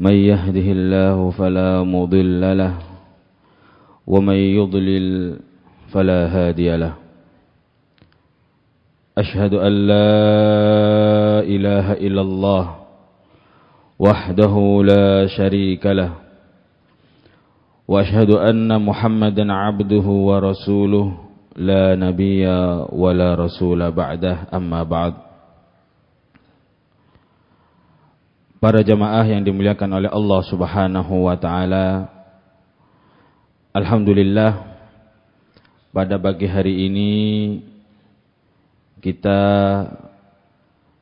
من يهده الله فلا مضل له ومن يضلل فلا هادي له أشهد أن لا إله إلا الله وحده لا شريك له وأشهد أن محمدا عبده ورسوله لا نبي ولا رسول بعده أما بعد Para jamaah yang dimuliakan oleh Allah Subhanahu wa taala. Alhamdulillah pada pagi hari ini kita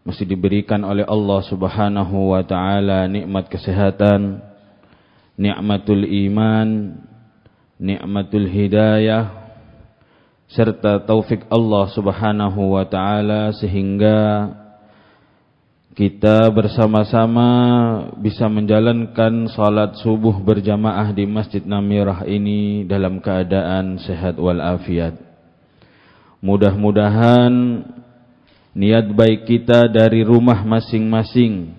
mesti diberikan oleh Allah Subhanahu wa taala nikmat kesehatan, nikmatul iman, nikmatul hidayah serta taufik Allah Subhanahu wa taala sehingga kita bersama-sama bisa menjalankan salat subuh berjamaah di Masjid Namirah ini dalam keadaan sehat walafiat. Mudah-mudahan niat baik kita dari rumah masing-masing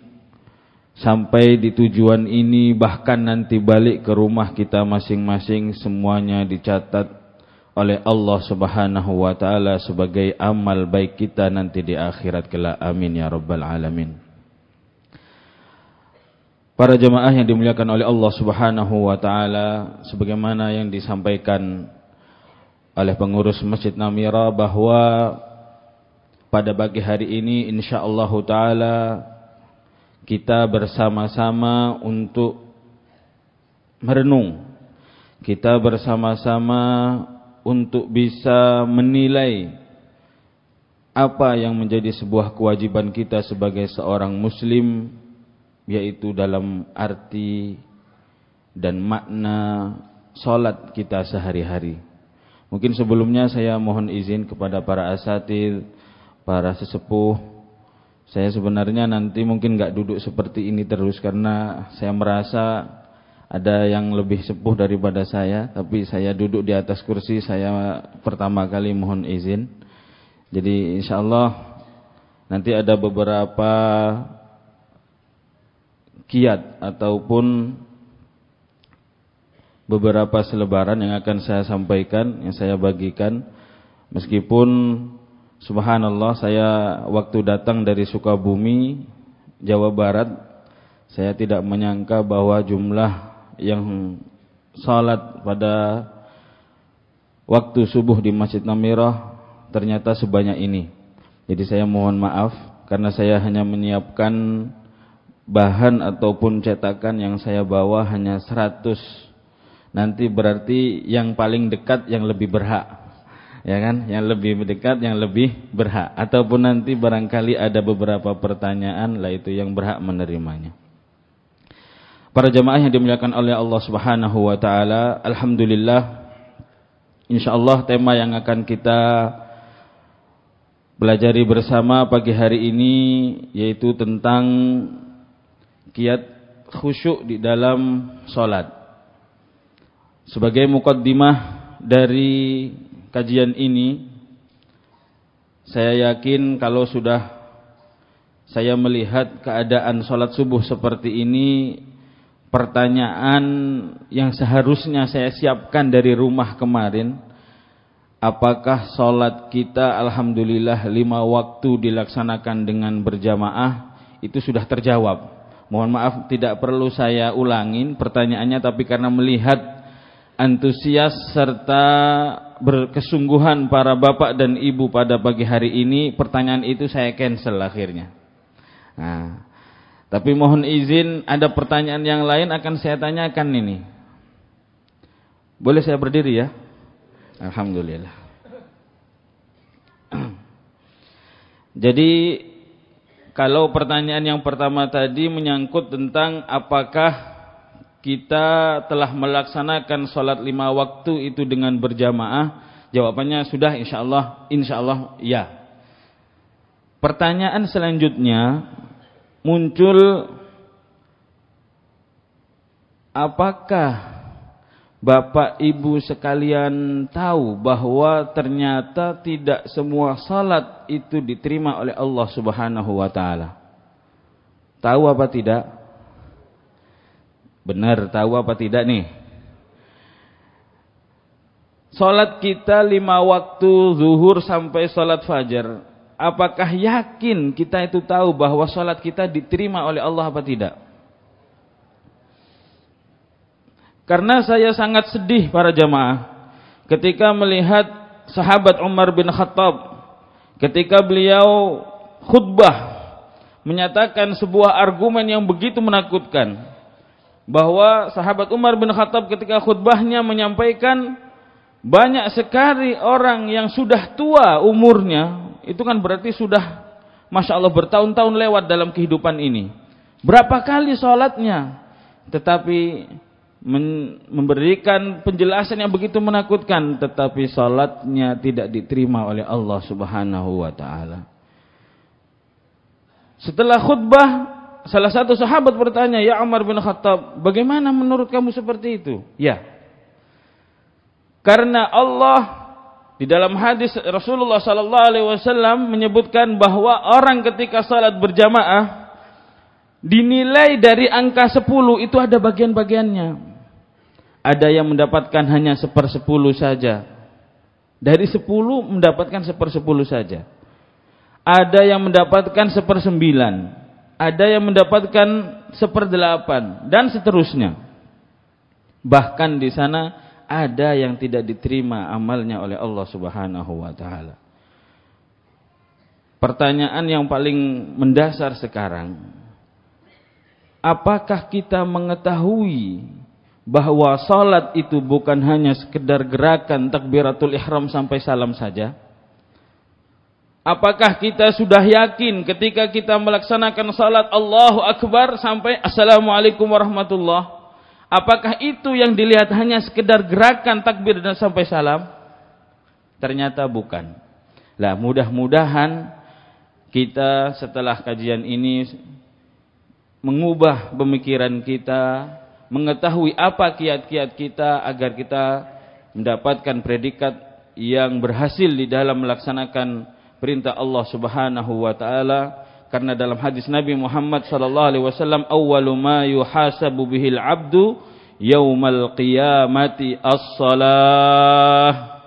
sampai di tujuan ini bahkan nanti balik ke rumah kita masing-masing semuanya dicatat oleh Allah Subhanahu wa taala sebagai amal baik kita nanti di akhirat kelak. Amin ya rabbal alamin. Para jemaah yang dimuliakan oleh Allah Subhanahu wa taala sebagaimana yang disampaikan oleh pengurus Masjid Namira bahwa pada pagi hari ini insyaallah taala kita bersama-sama untuk merenung kita bersama-sama untuk bisa menilai apa yang menjadi sebuah kewajiban kita sebagai seorang muslim yaitu dalam arti dan makna salat kita sehari-hari. Mungkin sebelumnya saya mohon izin kepada para asatid, para sesepuh. Saya sebenarnya nanti mungkin nggak duduk seperti ini terus karena saya merasa ada yang lebih sepuh daripada saya, tapi saya duduk di atas kursi, saya pertama kali mohon izin. Jadi insya Allah nanti ada beberapa kiat ataupun beberapa selebaran yang akan saya sampaikan, yang saya bagikan. Meskipun subhanallah saya waktu datang dari Sukabumi, Jawa Barat, saya tidak menyangka bahwa jumlah yang salat pada waktu subuh di Masjid Namirah ternyata sebanyak ini. Jadi saya mohon maaf karena saya hanya menyiapkan bahan ataupun cetakan yang saya bawa hanya 100. Nanti berarti yang paling dekat yang lebih berhak. Ya kan? Yang lebih dekat yang lebih berhak ataupun nanti barangkali ada beberapa pertanyaan lah itu yang berhak menerimanya. Para jemaah yang dimuliakan oleh Allah Subhanahu wa taala, alhamdulillah insyaallah tema yang akan kita pelajari bersama pagi hari ini yaitu tentang kiat khusyuk di dalam salat. Sebagai mukaddimah dari kajian ini saya yakin kalau sudah saya melihat keadaan sholat subuh seperti ini pertanyaan yang seharusnya saya siapkan dari rumah kemarin apakah sholat kita alhamdulillah lima waktu dilaksanakan dengan berjamaah itu sudah terjawab mohon maaf tidak perlu saya ulangin pertanyaannya tapi karena melihat antusias serta berkesungguhan para bapak dan ibu pada pagi hari ini pertanyaan itu saya cancel akhirnya nah tapi mohon izin ada pertanyaan yang lain akan saya tanyakan ini. Boleh saya berdiri ya? Alhamdulillah. Jadi kalau pertanyaan yang pertama tadi menyangkut tentang apakah kita telah melaksanakan sholat lima waktu itu dengan berjamaah, jawabannya sudah insya Allah, insya Allah ya. Pertanyaan selanjutnya, muncul apakah Bapak Ibu sekalian tahu bahwa ternyata tidak semua salat itu diterima oleh Allah Subhanahu wa taala. Tahu apa tidak? Benar, tahu apa tidak nih? Salat kita lima waktu zuhur sampai salat fajar Apakah yakin kita itu tahu bahwa salat kita diterima oleh Allah apa tidak? Karena saya sangat sedih para jamaah ketika melihat sahabat Umar bin Khattab ketika beliau khutbah menyatakan sebuah argumen yang begitu menakutkan bahwa sahabat Umar bin Khattab ketika khutbahnya menyampaikan banyak sekali orang yang sudah tua umurnya itu kan berarti sudah Masya Allah bertahun-tahun lewat dalam kehidupan ini. Berapa kali sholatnya? Tetapi memberikan penjelasan yang begitu menakutkan tetapi sholatnya tidak diterima oleh Allah Subhanahu wa taala. Setelah khutbah salah satu sahabat bertanya, "Ya Umar bin Khattab, bagaimana menurut kamu seperti itu?" Ya. Karena Allah di dalam hadis Rasulullah sallallahu alaihi wasallam menyebutkan bahwa orang ketika salat berjamaah dinilai dari angka 10 itu ada bagian-bagiannya. Ada yang mendapatkan hanya sepersepuluh saja. Dari 10 mendapatkan sepersepuluh saja. Ada yang mendapatkan sepersembilan. Ada yang mendapatkan seperdelapan dan seterusnya. Bahkan di sana ada yang tidak diterima amalnya oleh Allah Subhanahu wa taala. Pertanyaan yang paling mendasar sekarang, apakah kita mengetahui bahwa salat itu bukan hanya sekedar gerakan takbiratul ihram sampai salam saja? Apakah kita sudah yakin ketika kita melaksanakan salat Allahu Akbar sampai Assalamualaikum warahmatullahi Apakah itu yang dilihat hanya sekedar gerakan takbir dan sampai salam? Ternyata bukan. Lah mudah-mudahan kita setelah kajian ini mengubah pemikiran kita, mengetahui apa kiat-kiat kita agar kita mendapatkan predikat yang berhasil di dalam melaksanakan perintah Allah Subhanahu wa taala karena dalam hadis Nabi Muhammad sallallahu alaihi wasallam awwalu ma yuhasabu bihil abdu yaumal qiyamati as-salah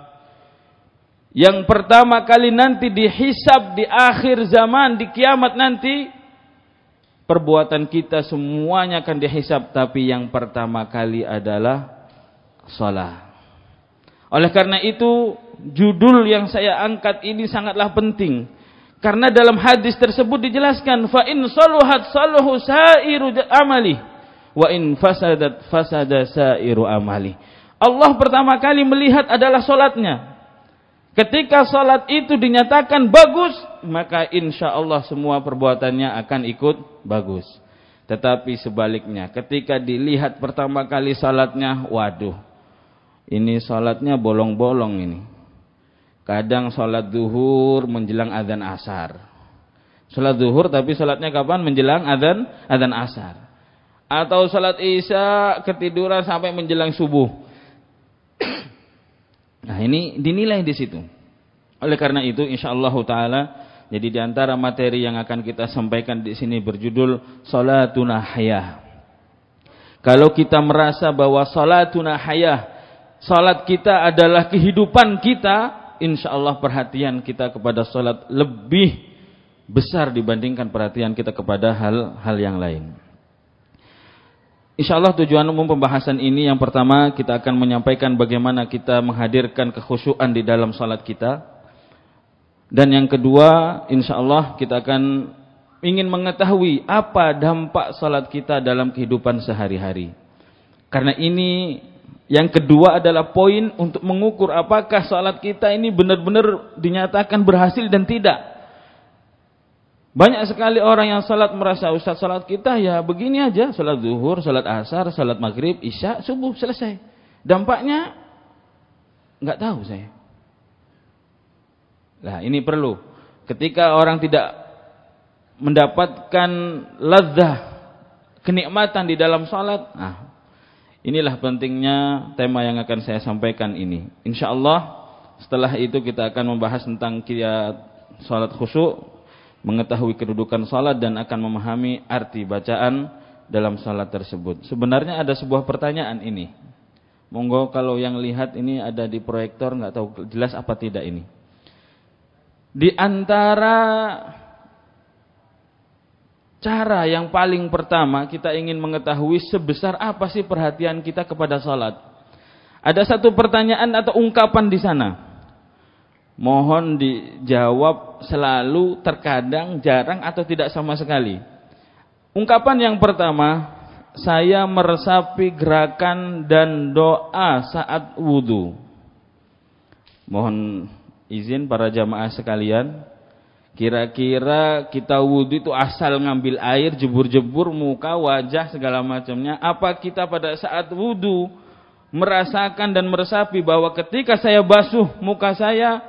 yang pertama kali nanti dihisab di akhir zaman di kiamat nanti perbuatan kita semuanya akan dihisab tapi yang pertama kali adalah sholat. oleh karena itu judul yang saya angkat ini sangatlah penting karena dalam hadis tersebut dijelaskan fa in saluhat saluhu sairu amali wa in fasadat fasada sairu amali. Allah pertama kali melihat adalah salatnya. Ketika salat itu dinyatakan bagus, maka insya Allah semua perbuatannya akan ikut bagus. Tetapi sebaliknya, ketika dilihat pertama kali salatnya, waduh, ini salatnya bolong-bolong ini. Kadang sholat duhur menjelang adzan asar. Sholat duhur tapi sholatnya kapan? Menjelang adzan adzan asar. Atau sholat isya ketiduran sampai menjelang subuh. nah ini dinilai di situ. Oleh karena itu insya Allah taala jadi di antara materi yang akan kita sampaikan di sini berjudul sholatuna Hayah. Kalau kita merasa bahwa sholatuna hayah, sholat kita adalah kehidupan kita, insya Allah perhatian kita kepada sholat lebih besar dibandingkan perhatian kita kepada hal-hal yang lain. Insya Allah tujuan umum pembahasan ini yang pertama kita akan menyampaikan bagaimana kita menghadirkan kekhusyuan di dalam sholat kita. Dan yang kedua insya Allah kita akan ingin mengetahui apa dampak sholat kita dalam kehidupan sehari-hari. Karena ini yang kedua adalah poin untuk mengukur apakah salat kita ini benar-benar dinyatakan berhasil dan tidak. Banyak sekali orang yang salat merasa ustaz salat kita ya begini aja, salat zuhur, salat asar, salat maghrib, isya, subuh selesai. Dampaknya nggak tahu saya. Nah, ini perlu. Ketika orang tidak mendapatkan lezah kenikmatan di dalam salat, nah Inilah pentingnya tema yang akan saya sampaikan ini. Insya Allah setelah itu kita akan membahas tentang kiat salat khusyuk, mengetahui kedudukan salat dan akan memahami arti bacaan dalam salat tersebut. Sebenarnya ada sebuah pertanyaan ini. Monggo kalau yang lihat ini ada di proyektor nggak tahu jelas apa tidak ini. Di antara Cara yang paling pertama kita ingin mengetahui sebesar apa sih perhatian kita kepada salat. Ada satu pertanyaan atau ungkapan di sana. Mohon dijawab selalu, terkadang, jarang atau tidak sama sekali. Ungkapan yang pertama, saya meresapi gerakan dan doa saat wudhu. Mohon izin para jamaah sekalian Kira-kira kita wudhu itu asal ngambil air, jebur-jebur muka, wajah segala macamnya. Apa kita pada saat wudhu merasakan dan meresapi bahwa ketika saya basuh muka saya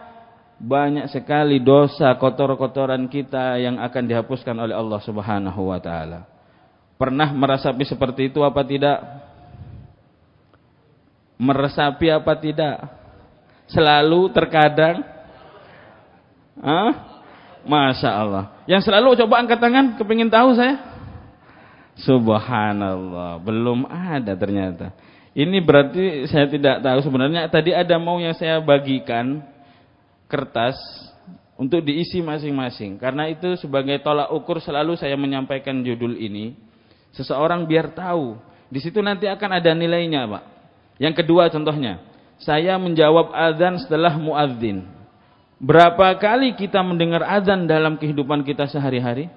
banyak sekali dosa kotor-kotoran kita yang akan dihapuskan oleh Allah Subhanahu wa taala. Pernah meresapi seperti itu apa tidak? Meresapi apa tidak? Selalu terkadang? Hah? Masya Allah. Yang selalu coba angkat tangan, kepingin tahu saya. Subhanallah, belum ada ternyata. Ini berarti saya tidak tahu sebenarnya tadi ada mau yang saya bagikan kertas untuk diisi masing-masing. Karena itu sebagai tolak ukur selalu saya menyampaikan judul ini. Seseorang biar tahu. Di situ nanti akan ada nilainya, Pak. Yang kedua contohnya, saya menjawab azan setelah muadzin. Berapa kali kita mendengar azan dalam kehidupan kita sehari-hari?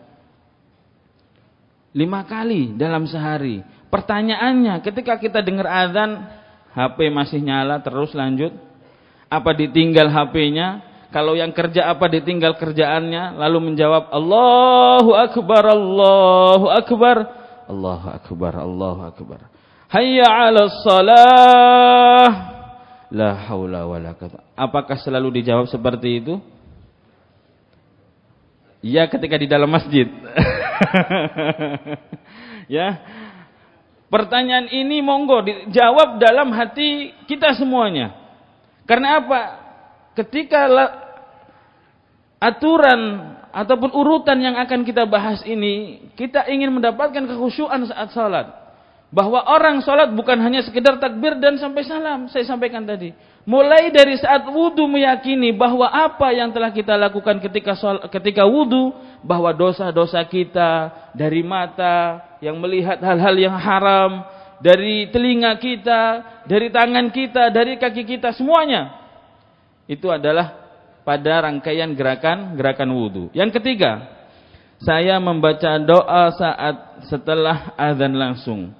Lima kali dalam sehari. Pertanyaannya, ketika kita dengar azan, HP masih nyala terus lanjut? Apa ditinggal HP-nya? Kalau yang kerja apa ditinggal kerjaannya? Lalu menjawab, Allahu Akbar, Allahu Akbar, Allahu Akbar, Allahu Akbar. Hayya ala salah la haula wala Apakah selalu dijawab seperti itu? Ya ketika di dalam masjid. ya. Pertanyaan ini monggo dijawab dalam hati kita semuanya. Karena apa? Ketika aturan ataupun urutan yang akan kita bahas ini, kita ingin mendapatkan kekhusyuan saat salat bahwa orang sholat bukan hanya sekedar takbir dan sampai salam. Saya sampaikan tadi. Mulai dari saat wudhu meyakini bahwa apa yang telah kita lakukan ketika sholat, ketika wudhu, bahwa dosa-dosa kita dari mata yang melihat hal-hal yang haram, dari telinga kita, dari tangan kita, dari kaki kita, semuanya itu adalah pada rangkaian gerakan gerakan wudhu. Yang ketiga, saya membaca doa saat setelah azan langsung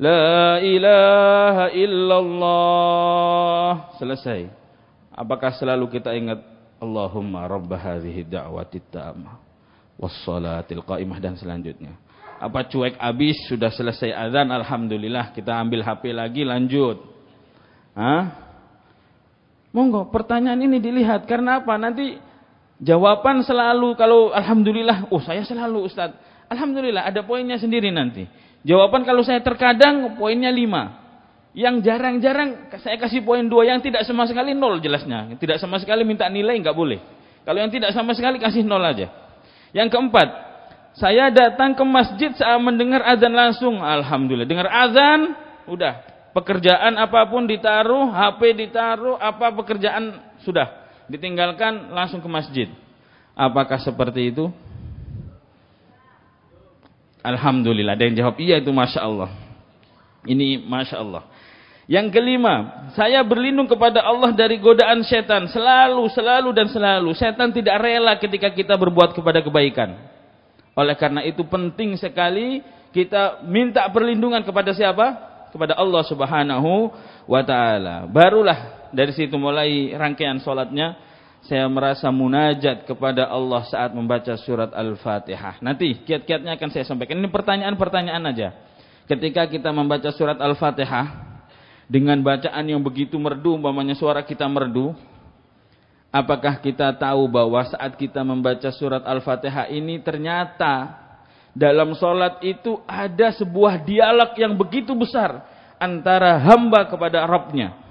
La ilaha illallah. Selesai. Apakah selalu kita ingat Allahumma rabb hadhihi da'wati ta'amah wassalatil qaimah dan selanjutnya. Apa cuek habis sudah selesai azan alhamdulillah kita ambil HP lagi lanjut. Hah? Monggo pertanyaan ini dilihat karena apa? Nanti jawaban selalu kalau alhamdulillah, oh saya selalu Ustaz. Alhamdulillah ada poinnya sendiri nanti. Jawaban kalau saya terkadang poinnya lima, Yang jarang-jarang saya kasih poin dua, yang tidak sama sekali nol jelasnya. tidak sama sekali minta nilai nggak boleh. Kalau yang tidak sama sekali kasih nol aja. Yang keempat, saya datang ke masjid saat mendengar azan langsung. Alhamdulillah, dengar azan udah pekerjaan apapun ditaruh, HP ditaruh, apa pekerjaan sudah ditinggalkan langsung ke masjid. Apakah seperti itu? Alhamdulillah. Ada yang jawab, iya itu Masya Allah. Ini Masya Allah. Yang kelima, saya berlindung kepada Allah dari godaan setan. Selalu, selalu, dan selalu. Setan tidak rela ketika kita berbuat kepada kebaikan. Oleh karena itu penting sekali kita minta perlindungan kepada siapa? Kepada Allah subhanahu wa ta'ala. Barulah dari situ mulai rangkaian sholatnya saya merasa munajat kepada Allah saat membaca surat Al-Fatihah. Nanti kiat-kiatnya akan saya sampaikan. Ini pertanyaan-pertanyaan aja. Ketika kita membaca surat Al-Fatihah dengan bacaan yang begitu merdu, umpamanya suara kita merdu, apakah kita tahu bahwa saat kita membaca surat Al-Fatihah ini ternyata dalam sholat itu ada sebuah dialog yang begitu besar antara hamba kepada Rabbnya.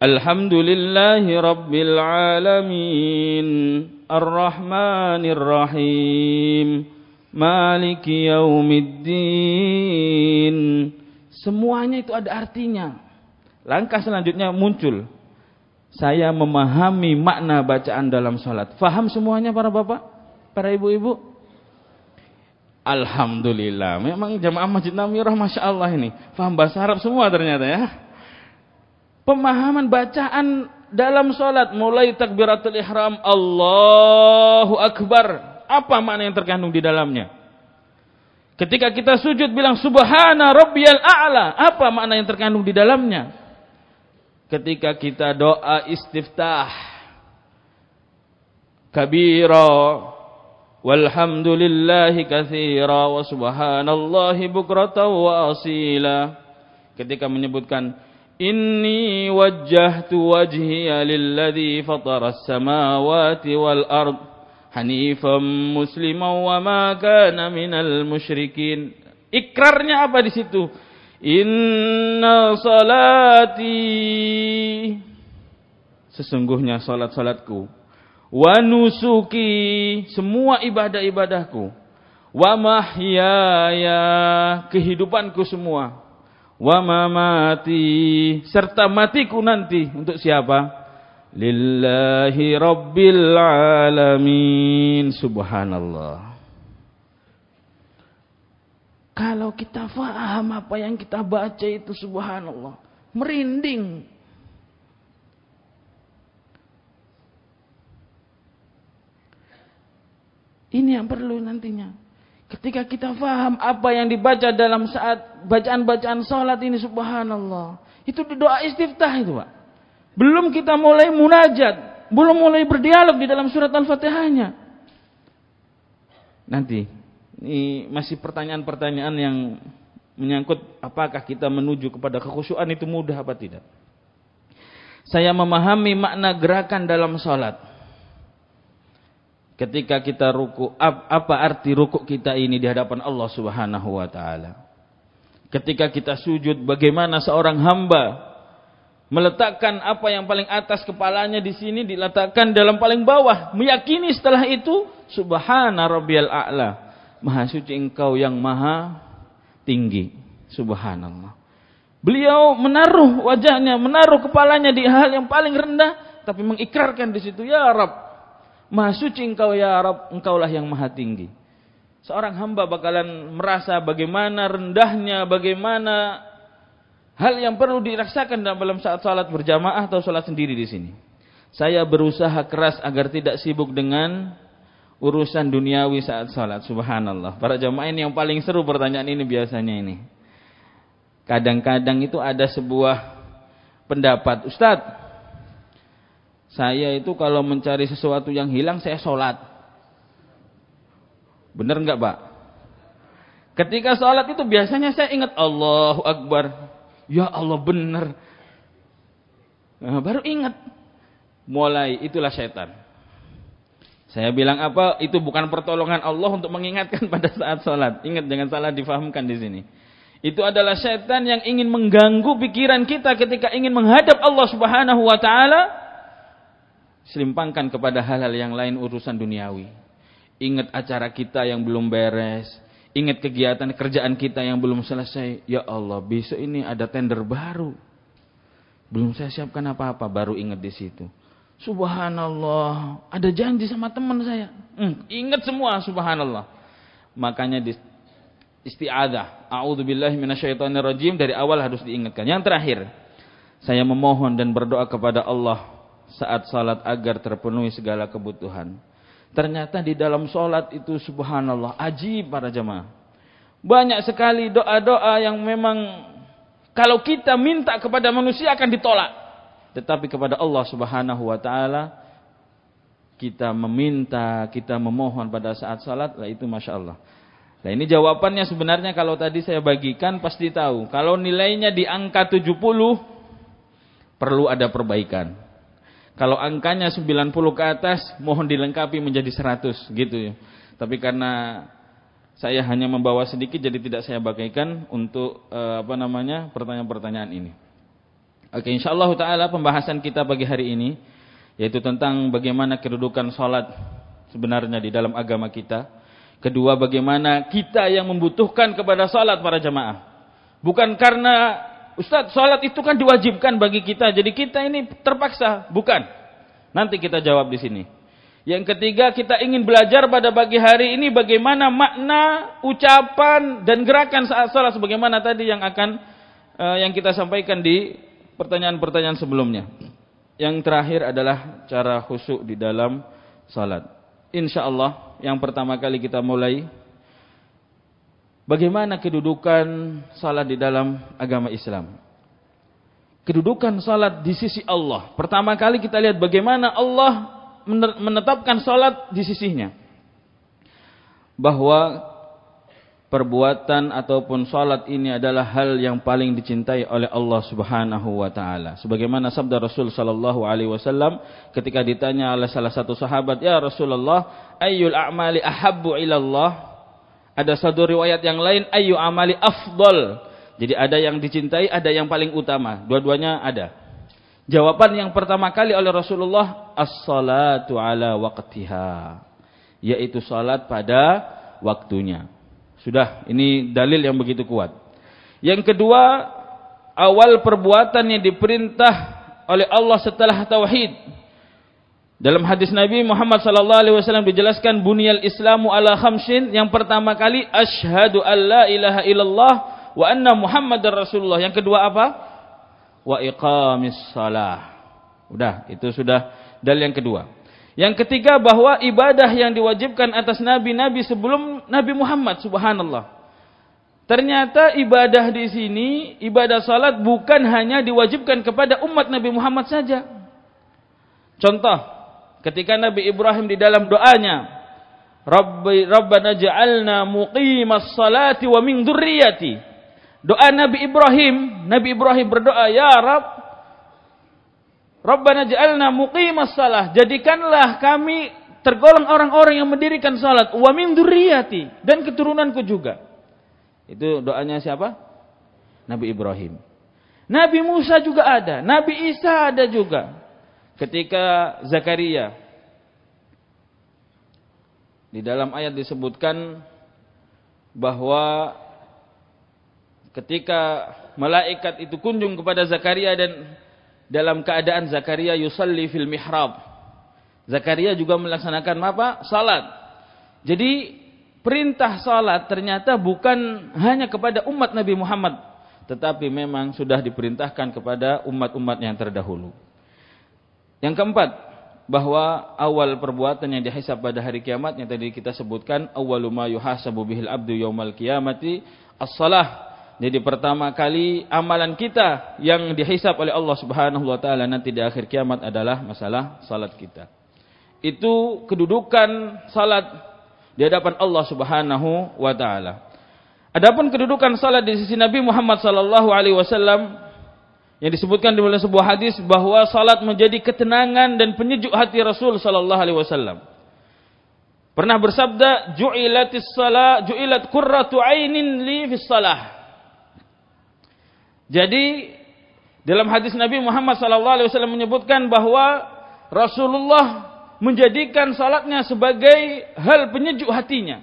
الحمد لله رب العالمين الرحمن الرحيم مالك يوم الدين semuanya itu ada artinya langkah selanjutnya muncul saya memahami makna bacaan dalam salat faham semuanya para bapak para ibu-ibu Alhamdulillah memang jamaah masjid Namirah Masya Allah ini faham bahasa Arab semua ternyata ya pemahaman bacaan dalam sholat mulai takbiratul ihram Allahu Akbar apa makna yang terkandung di dalamnya ketika kita sujud bilang subhana rabbiyal a'la apa makna yang terkandung di dalamnya ketika kita doa istiftah kabira walhamdulillahi kathira wa subhanallahi bukratan wa asila ketika menyebutkan إني وجهت وجهي للذي فطر السماوات والأرض حنيفا مسلما وما كان من المشركين Ikrarnya apa di situ? Inna salati Sesungguhnya salat-salatku Wa nusuki Semua ibadah-ibadahku Wa mahyaya Kehidupanku semua wa mamati serta matiku nanti untuk siapa? Lillahi rabbil alamin. Subhanallah. Kalau kita faham apa yang kita baca itu subhanallah, merinding. Ini yang perlu nantinya. Ketika kita faham apa yang dibaca dalam saat bacaan-bacaan sholat ini subhanallah. Itu di doa istiftah itu Pak. Belum kita mulai munajat. Belum mulai berdialog di dalam surat Al-Fatihahnya. Nanti. Ini masih pertanyaan-pertanyaan yang menyangkut apakah kita menuju kepada kekhusyuan itu mudah apa tidak. Saya memahami makna gerakan dalam sholat ketika kita ruku apa arti ruku kita ini di hadapan Allah Subhanahu wa taala ketika kita sujud bagaimana seorang hamba meletakkan apa yang paling atas kepalanya di sini diletakkan dalam paling bawah meyakini setelah itu subhana rabbiyal a'la maha suci engkau yang maha tinggi subhanallah beliau menaruh wajahnya menaruh kepalanya di hal yang paling rendah tapi mengikrarkan di situ ya rabb Maha suci engkau ya Arab, engkaulah yang maha tinggi. Seorang hamba bakalan merasa bagaimana rendahnya, bagaimana hal yang perlu dirasakan dalam saat salat berjamaah atau salat sendiri di sini. Saya berusaha keras agar tidak sibuk dengan urusan duniawi saat salat. Subhanallah. Para jamaah ini yang paling seru pertanyaan ini biasanya ini. Kadang-kadang itu ada sebuah pendapat, Ustadz, saya itu kalau mencari sesuatu yang hilang saya sholat. benar enggak Pak? Ketika sholat itu biasanya saya ingat Allahu Akbar. Ya Allah benar, Nah, baru ingat. Mulai itulah setan. Saya bilang apa? Itu bukan pertolongan Allah untuk mengingatkan pada saat sholat. Ingat jangan salah difahamkan di sini. Itu adalah setan yang ingin mengganggu pikiran kita ketika ingin menghadap Allah Subhanahu wa taala Selimpangkan kepada hal-hal yang lain urusan duniawi. Ingat acara kita yang belum beres. Ingat kegiatan kerjaan kita yang belum selesai. Ya Allah, besok ini ada tender baru. Belum saya siapkan apa-apa, baru ingat di situ. Subhanallah, ada janji sama teman saya. Hmm, ingat semua subhanallah. Makanya di isti'adzah, a'udzubillahi minasyaitonirrajim dari awal harus diingatkan. Yang terakhir, saya memohon dan berdoa kepada Allah saat salat agar terpenuhi segala kebutuhan. Ternyata di dalam salat itu subhanallah aji para jemaah. Banyak sekali doa-doa yang memang kalau kita minta kepada manusia akan ditolak. Tetapi kepada Allah Subhanahu wa taala kita meminta, kita memohon pada saat salat, lah itu masya Allah. Nah ini jawabannya sebenarnya kalau tadi saya bagikan pasti tahu. Kalau nilainya di angka 70 perlu ada perbaikan. Kalau angkanya 90 ke atas, mohon dilengkapi menjadi 100 gitu ya. Tapi karena saya hanya membawa sedikit jadi tidak saya bagaikan untuk eh, apa namanya pertanyaan-pertanyaan ini. Oke, Insya insyaallah taala pembahasan kita pagi hari ini yaitu tentang bagaimana kedudukan salat sebenarnya di dalam agama kita. Kedua, bagaimana kita yang membutuhkan kepada salat para jamaah. Bukan karena Ustaz, sholat itu kan diwajibkan bagi kita, jadi kita ini terpaksa, bukan? Nanti kita jawab di sini. Yang ketiga, kita ingin belajar pada pagi hari ini bagaimana makna ucapan dan gerakan saat sholat, sebagaimana tadi yang akan uh, yang kita sampaikan di pertanyaan-pertanyaan sebelumnya. Yang terakhir adalah cara khusyuk di dalam salat. Insya Allah yang pertama kali kita mulai Bagaimana kedudukan salat di dalam agama Islam? Kedudukan salat di sisi Allah. Pertama kali kita lihat bagaimana Allah menetapkan salat di sisinya. Bahwa perbuatan ataupun salat ini adalah hal yang paling dicintai oleh Allah Subhanahu wa taala. Sebagaimana sabda Rasul sallallahu alaihi wasallam ketika ditanya oleh salah satu sahabat, "Ya Rasulullah, ayyul a'mali ahabbu ila Allah?" Ada satu riwayat yang lain ayu amali afdol. Jadi ada yang dicintai, ada yang paling utama. Dua-duanya ada. Jawaban yang pertama kali oleh Rasulullah as-salatu ala waqtiha. Yaitu salat pada waktunya. Sudah, ini dalil yang begitu kuat. Yang kedua, awal perbuatan yang diperintah oleh Allah setelah tauhid dalam hadis Nabi Muhammad sallallahu alaihi wasallam dijelaskan bunyal Islamu ala khamsin yang pertama kali asyhadu alla ilaha illallah wa anna Muhammadar Rasulullah. Yang kedua apa? Wa iqamis salah. Udah, itu sudah dalil yang kedua. Yang ketiga bahwa ibadah yang diwajibkan atas nabi-nabi sebelum Nabi Muhammad subhanallah. Ternyata ibadah di sini, ibadah salat bukan hanya diwajibkan kepada umat Nabi Muhammad saja. Contoh, Ketika Nabi Ibrahim di dalam doanya, Rabbi Rabbana ja'alna muqimas salati wa min dzurriyyati. Doa Nabi Ibrahim, Nabi Ibrahim berdoa, "Ya Rabb, Rabbana ja'alna muqimas salah. Jadikanlah kami tergolong orang-orang yang mendirikan salat wa min dzurriyyati dan keturunanku juga." Itu doanya siapa? Nabi Ibrahim. Nabi Musa juga ada, Nabi Isa ada juga ketika Zakaria di dalam ayat disebutkan bahwa ketika malaikat itu kunjung kepada Zakaria dan dalam keadaan Zakaria yusalli fil mihrab Zakaria juga melaksanakan apa? Salat. Jadi perintah salat ternyata bukan hanya kepada umat Nabi Muhammad, tetapi memang sudah diperintahkan kepada umat-umat yang terdahulu. Yang keempat, bahwa awal perbuatan yang dihisab pada hari kiamat yang tadi kita sebutkan awwalu yuhasabu bihil abdu yaumal as-salah. Jadi pertama kali amalan kita yang dihisab oleh Allah Subhanahu wa taala nanti di akhir kiamat adalah masalah salat kita. Itu kedudukan salat di hadapan Allah Subhanahu wa taala. Adapun kedudukan salat di sisi Nabi Muhammad sallallahu alaihi wasallam yang disebutkan di dalam sebuah hadis bahwa salat menjadi ketenangan dan penyejuk hati Rasul sallallahu alaihi wasallam. Pernah bersabda, "Ju'ilatis salat, ju'ilat qurratu ainin li fis salah." Jadi dalam hadis Nabi Muhammad sallallahu alaihi wasallam menyebutkan bahwa Rasulullah menjadikan salatnya sebagai hal penyejuk hatinya.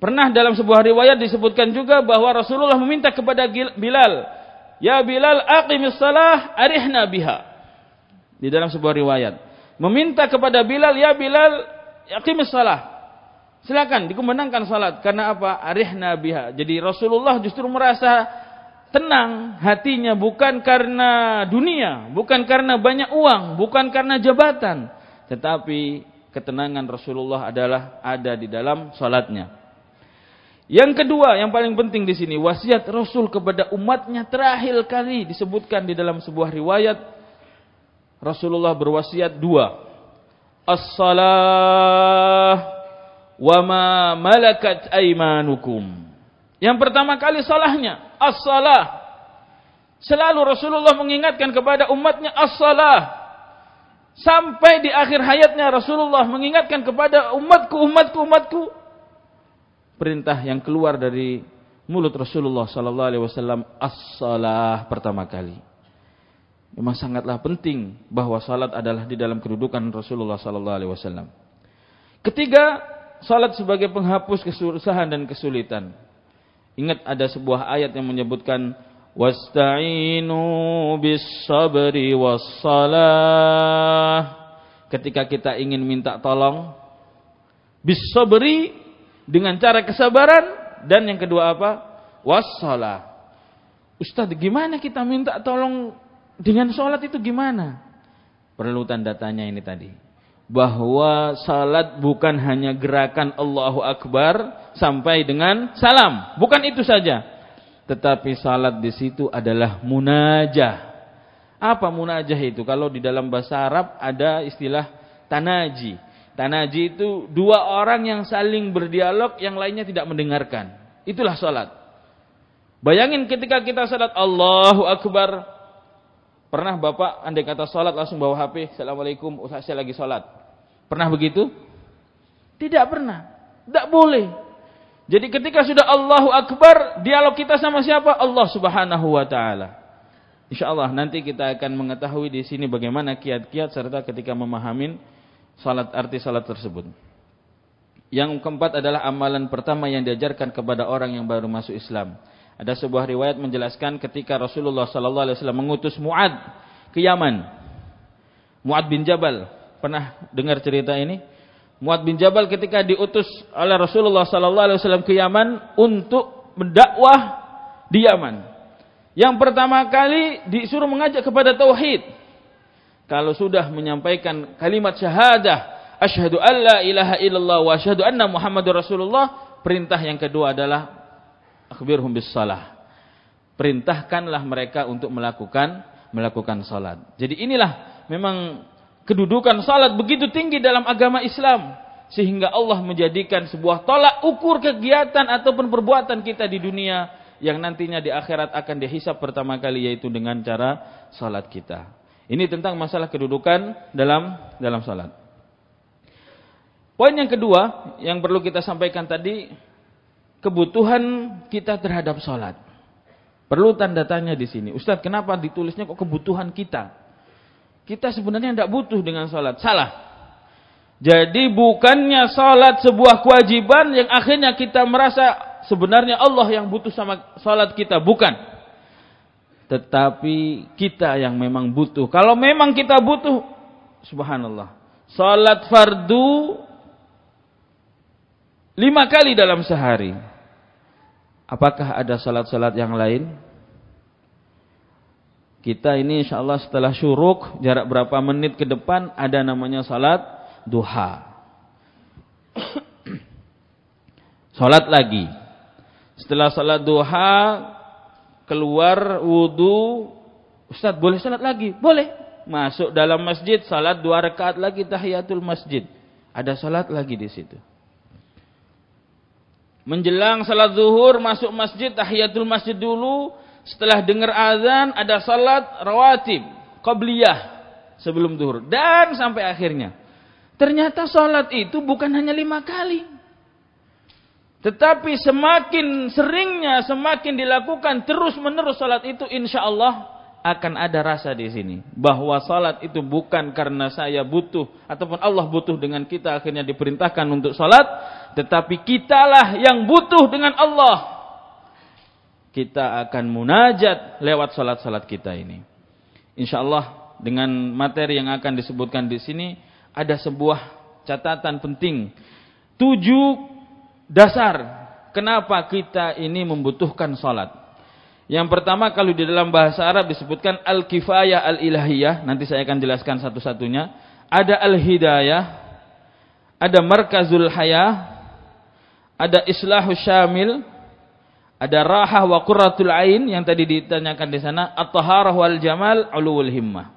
Pernah dalam sebuah riwayat disebutkan juga bahwa Rasulullah meminta kepada Bilal Ya Bilal aqimis salah arihna biha. Di dalam sebuah riwayat. Meminta kepada Bilal, ya Bilal aqimis salah. Silakan dikembangkan salat karena apa? Arihna biha. Jadi Rasulullah justru merasa tenang hatinya bukan karena dunia, bukan karena banyak uang, bukan karena jabatan, tetapi ketenangan Rasulullah adalah ada di dalam salatnya. Yang kedua yang paling penting di sini wasiat Rasul kepada umatnya terakhir kali disebutkan di dalam sebuah riwayat Rasulullah berwasiat dua. As-salah wa ma malakat aimanukum. Yang pertama kali salahnya as-salah. Selalu Rasulullah mengingatkan kepada umatnya as-salah. Sampai di akhir hayatnya Rasulullah mengingatkan kepada umatku, umatku, umatku perintah yang keluar dari mulut Rasulullah sallallahu alaihi wasallam as pertama kali. Memang sangatlah penting bahwa salat adalah di dalam kedudukan Rasulullah sallallahu alaihi wasallam. Ketiga, salat sebagai penghapus kesusahan dan kesulitan. Ingat ada sebuah ayat yang menyebutkan wasta'inu bis sabri Ketika kita ingin minta tolong bis sabri dengan cara kesabaran dan yang kedua apa? Wassalah. Ustadz, gimana kita minta tolong dengan sholat itu gimana? Perlu tanda tanya ini tadi. Bahwa salat bukan hanya gerakan Allahu Akbar sampai dengan salam. Bukan itu saja. Tetapi salat di situ adalah munajah. Apa munajah itu? Kalau di dalam bahasa Arab ada istilah tanaji. Tanaji itu dua orang yang saling berdialog, yang lainnya tidak mendengarkan. Itulah salat. Bayangin ketika kita salat Allahu Akbar. Pernah Bapak andai kata salat langsung bawa HP, Assalamualaikum, Ustaz saya lagi salat. Pernah begitu? Tidak pernah. Tidak boleh. Jadi ketika sudah Allahu Akbar, dialog kita sama siapa? Allah Subhanahu wa taala. Insyaallah nanti kita akan mengetahui di sini bagaimana kiat-kiat serta ketika memahamin salat arti salat tersebut. Yang keempat adalah amalan pertama yang diajarkan kepada orang yang baru masuk Islam. Ada sebuah riwayat menjelaskan ketika Rasulullah sallallahu alaihi wasallam mengutus Muad ke Yaman. Muad bin Jabal, pernah dengar cerita ini? Muad bin Jabal ketika diutus oleh Rasulullah sallallahu alaihi wasallam ke Yaman untuk mendakwah di Yaman. Yang pertama kali disuruh mengajak kepada tauhid kalau sudah menyampaikan kalimat syahadah asyhadu alla ilaha illallah wa asyhadu anna muhammadur rasulullah perintah yang kedua adalah akhbirhum bis salah perintahkanlah mereka untuk melakukan melakukan salat jadi inilah memang kedudukan salat begitu tinggi dalam agama Islam sehingga Allah menjadikan sebuah tolak ukur kegiatan ataupun perbuatan kita di dunia yang nantinya di akhirat akan dihisap pertama kali yaitu dengan cara salat kita. Ini tentang masalah kedudukan dalam dalam salat. Poin yang kedua yang perlu kita sampaikan tadi kebutuhan kita terhadap salat. Perlu tanda tanya di sini. Ustaz, kenapa ditulisnya kok kebutuhan kita? Kita sebenarnya tidak butuh dengan salat. Salah. Jadi bukannya salat sebuah kewajiban yang akhirnya kita merasa sebenarnya Allah yang butuh sama salat kita, bukan tetapi kita yang memang butuh. Kalau memang kita butuh, subhanallah. Salat fardu lima kali dalam sehari. Apakah ada salat-salat yang lain? Kita ini insya Allah setelah syuruk, jarak berapa menit ke depan ada namanya salat duha. salat lagi. Setelah salat duha, keluar wudhu, Ustaz boleh salat lagi? Boleh. Masuk dalam masjid, salat dua rakaat lagi tahiyatul masjid. Ada salat lagi di situ. Menjelang salat zuhur masuk masjid tahiyatul masjid dulu, setelah dengar azan ada salat rawatib, qabliyah sebelum zuhur dan sampai akhirnya. Ternyata salat itu bukan hanya lima kali. Tetapi semakin seringnya, semakin dilakukan terus-menerus salat itu insya Allah akan ada rasa di sini bahwa salat itu bukan karena saya butuh ataupun Allah butuh dengan kita akhirnya diperintahkan untuk salat, tetapi kitalah yang butuh dengan Allah. Kita akan munajat lewat salat-salat kita ini. Insya Allah dengan materi yang akan disebutkan di sini ada sebuah catatan penting. Tujuh Dasar kenapa kita ini membutuhkan salat. Yang pertama kalau di dalam bahasa Arab disebutkan al-kifayah al-ilahiyah, nanti saya akan jelaskan satu-satunya. Ada al-hidayah, ada markazul hayah, ada islahu syamil, ada rahah wa qurratul ain yang tadi ditanyakan di sana, at-taharah wal jamal, ulul himmah.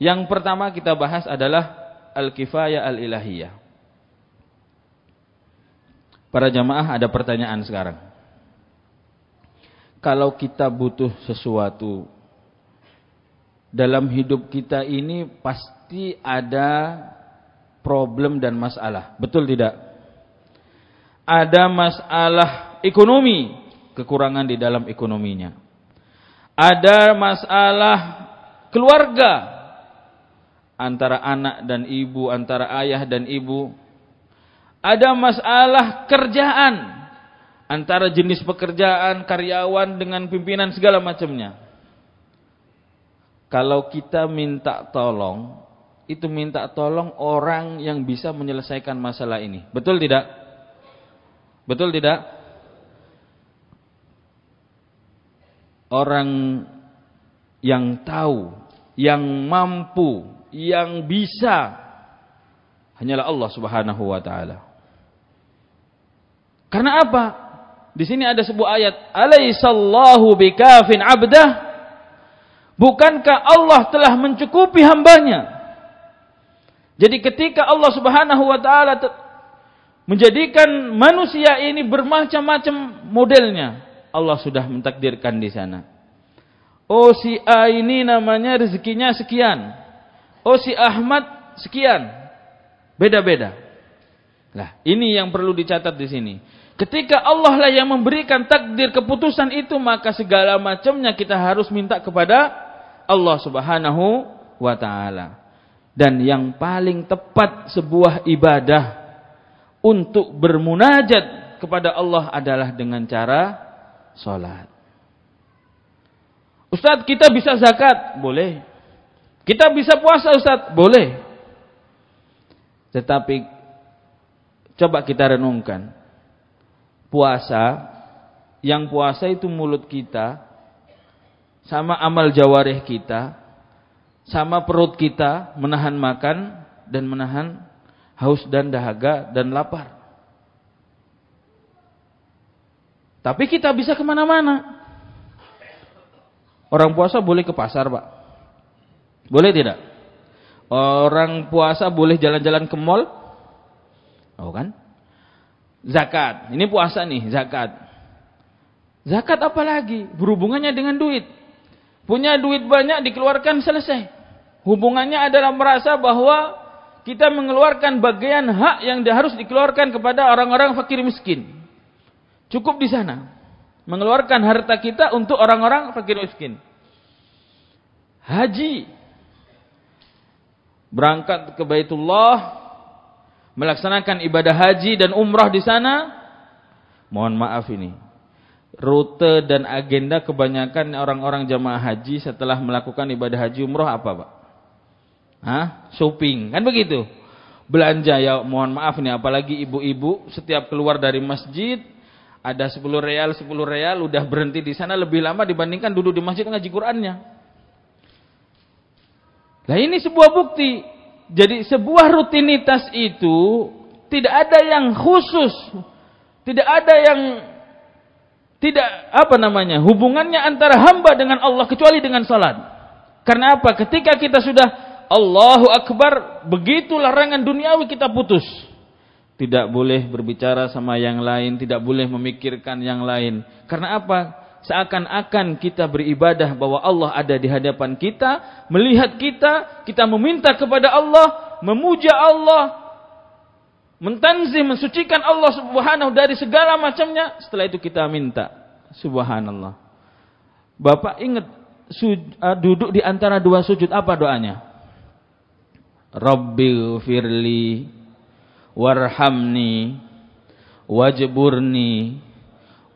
Yang pertama kita bahas adalah al-kifayah al-ilahiyah. Para jamaah ada pertanyaan sekarang. Kalau kita butuh sesuatu dalam hidup kita ini pasti ada problem dan masalah. Betul tidak? Ada masalah ekonomi, kekurangan di dalam ekonominya. Ada masalah keluarga antara anak dan ibu, antara ayah dan ibu, ada masalah kerjaan antara jenis pekerjaan karyawan dengan pimpinan segala macamnya. Kalau kita minta tolong, itu minta tolong orang yang bisa menyelesaikan masalah ini. Betul tidak? Betul tidak? Orang yang tahu, yang mampu, yang bisa hanyalah Allah Subhanahu wa taala. Karena apa? Di sini ada sebuah ayat, alaisallahu bikafin abdah. Bukankah Allah telah mencukupi hambanya? Jadi ketika Allah Subhanahu wa taala menjadikan manusia ini bermacam-macam modelnya, Allah sudah mentakdirkan di sana. Oh si A ini namanya rezekinya sekian. Oh si Ahmad sekian. Beda-beda. Lah, ini yang perlu dicatat di sini. Ketika Allah lah yang memberikan takdir keputusan itu, maka segala macamnya kita harus minta kepada Allah Subhanahu wa taala. Dan yang paling tepat sebuah ibadah untuk bermunajat kepada Allah adalah dengan cara salat. Ustadz, kita bisa zakat? Boleh. Kita bisa puasa, Ustadz? Boleh. Tetapi coba kita renungkan puasa yang puasa itu mulut kita sama amal jawareh kita sama perut kita menahan makan dan menahan haus dan dahaga dan lapar tapi kita bisa kemana-mana orang puasa boleh ke pasar pak boleh tidak orang puasa boleh jalan-jalan ke mall oh kan Zakat. Ini puasa nih, zakat. Zakat apalagi Berhubungannya dengan duit. Punya duit banyak dikeluarkan selesai. Hubungannya adalah merasa bahwa kita mengeluarkan bagian hak yang harus dikeluarkan kepada orang-orang fakir miskin. Cukup di sana. Mengeluarkan harta kita untuk orang-orang fakir miskin. Haji. Berangkat ke Baitullah melaksanakan ibadah haji dan umrah di sana, mohon maaf ini. Rute dan agenda kebanyakan orang-orang jamaah haji setelah melakukan ibadah haji umrah apa, Pak? Hah? Shopping, kan begitu. Belanja ya, mohon maaf nih apalagi ibu-ibu setiap keluar dari masjid ada 10 real, 10 real udah berhenti di sana lebih lama dibandingkan duduk di masjid ngaji Qur'annya. Nah ini sebuah bukti jadi sebuah rutinitas itu tidak ada yang khusus, tidak ada yang tidak apa namanya hubungannya antara hamba dengan Allah kecuali dengan salat. Karena apa? Ketika kita sudah Allahu Akbar, begitu larangan duniawi kita putus. Tidak boleh berbicara sama yang lain, tidak boleh memikirkan yang lain. Karena apa? seakan-akan kita beribadah bahwa Allah ada di hadapan kita, melihat kita, kita meminta kepada Allah, memuja Allah, mentanzih, mensucikan Allah Subhanahu dari segala macamnya, setelah itu kita minta. Subhanallah. Bapak ingat eh, duduk di antara dua sujud apa doanya? Rabbil firli warhamni wajburni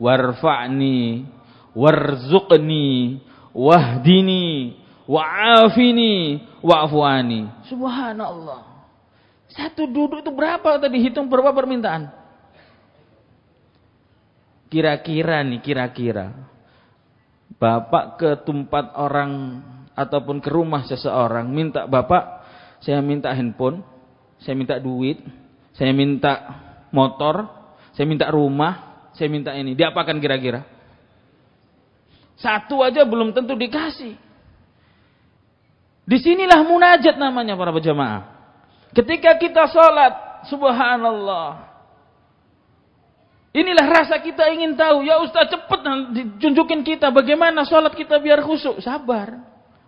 warfa'ni warzuqni wahdini wa'afini wa'afuani. Subhanallah. Satu duduk itu berapa tadi hitung berapa permintaan? Kira-kira nih, kira-kira. Bapak ke tempat orang ataupun ke rumah seseorang, minta bapak, saya minta handphone, saya minta duit, saya minta motor, saya minta rumah, saya minta ini. Diapakan kira-kira? Satu aja belum tentu dikasih. Disinilah munajat namanya para berjamaah. Ketika kita sholat, subhanallah. Inilah rasa kita ingin tahu. Ya Ustaz cepet ditunjukin kita bagaimana sholat kita biar khusyuk. Sabar.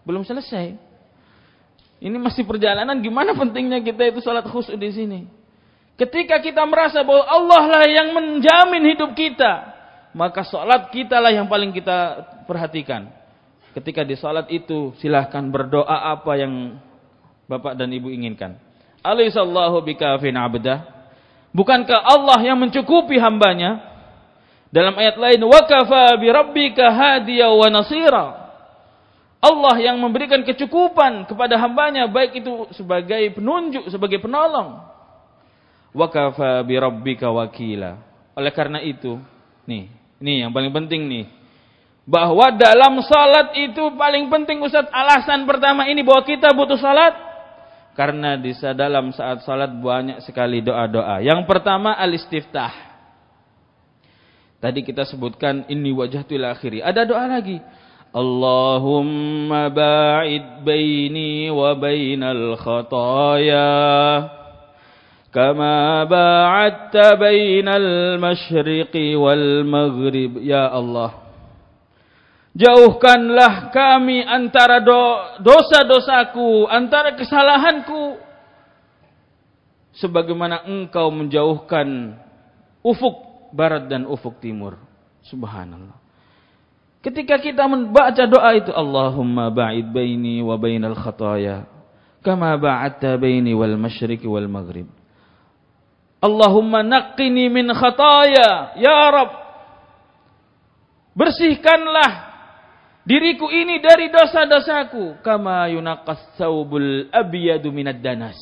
Belum selesai. Ini masih perjalanan gimana pentingnya kita itu sholat khusyuk di sini. Ketika kita merasa bahwa Allah lah yang menjamin hidup kita maka salat kitalah yang paling kita perhatikan. Ketika di salat itu silahkan berdoa apa yang Bapak dan Ibu inginkan. Alaihissallahu bikafin abdah. Bukankah Allah yang mencukupi hambanya? Dalam ayat lain, wa kafa bi rabbika hadiya wa nasira. Allah yang memberikan kecukupan kepada hambanya baik itu sebagai penunjuk, sebagai penolong. Wa kafa bi rabbika wakila. Oleh karena itu, nih, ini yang paling penting nih. Bahwa dalam salat itu paling penting Ustaz alasan pertama ini bahwa kita butuh salat karena di dalam saat salat banyak sekali doa-doa. Yang pertama al-istiftah. Tadi kita sebutkan ini wajah tuil akhiri. Ada doa lagi. Allahumma ba'id baini wa bainal khataya كما باعدت بين المشرق والمغرب ya Allah Jauhkanlah kami antara do, dosa-dosaku, antara kesalahanku. Sebagaimana engkau menjauhkan ufuk barat dan ufuk timur. Subhanallah. Ketika kita membaca doa itu, Allahumma ba'id baini wa bainal khataya. Kama ba'atta baini wal masyriki wal maghrib. Allahumma naqqini min khataya ya Rabb bersihkanlah diriku ini dari dosa-dosaku kama yunaqqas saubul abyadu minad danas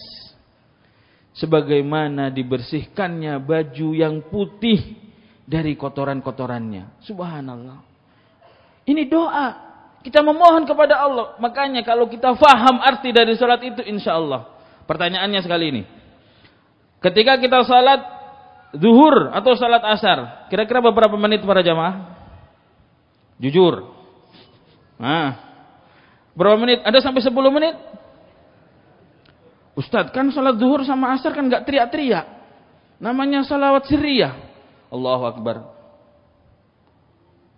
sebagaimana dibersihkannya baju yang putih dari kotoran-kotorannya subhanallah ini doa kita memohon kepada Allah makanya kalau kita faham arti dari sholat itu insya Allah pertanyaannya sekali ini Ketika kita salat zuhur atau salat asar, kira-kira beberapa menit para jamaah? Jujur. Nah, berapa menit? Ada sampai 10 menit? Ustadz, kan salat zuhur sama asar kan nggak teriak-teriak. Namanya salawat siriyah. Allahu Akbar.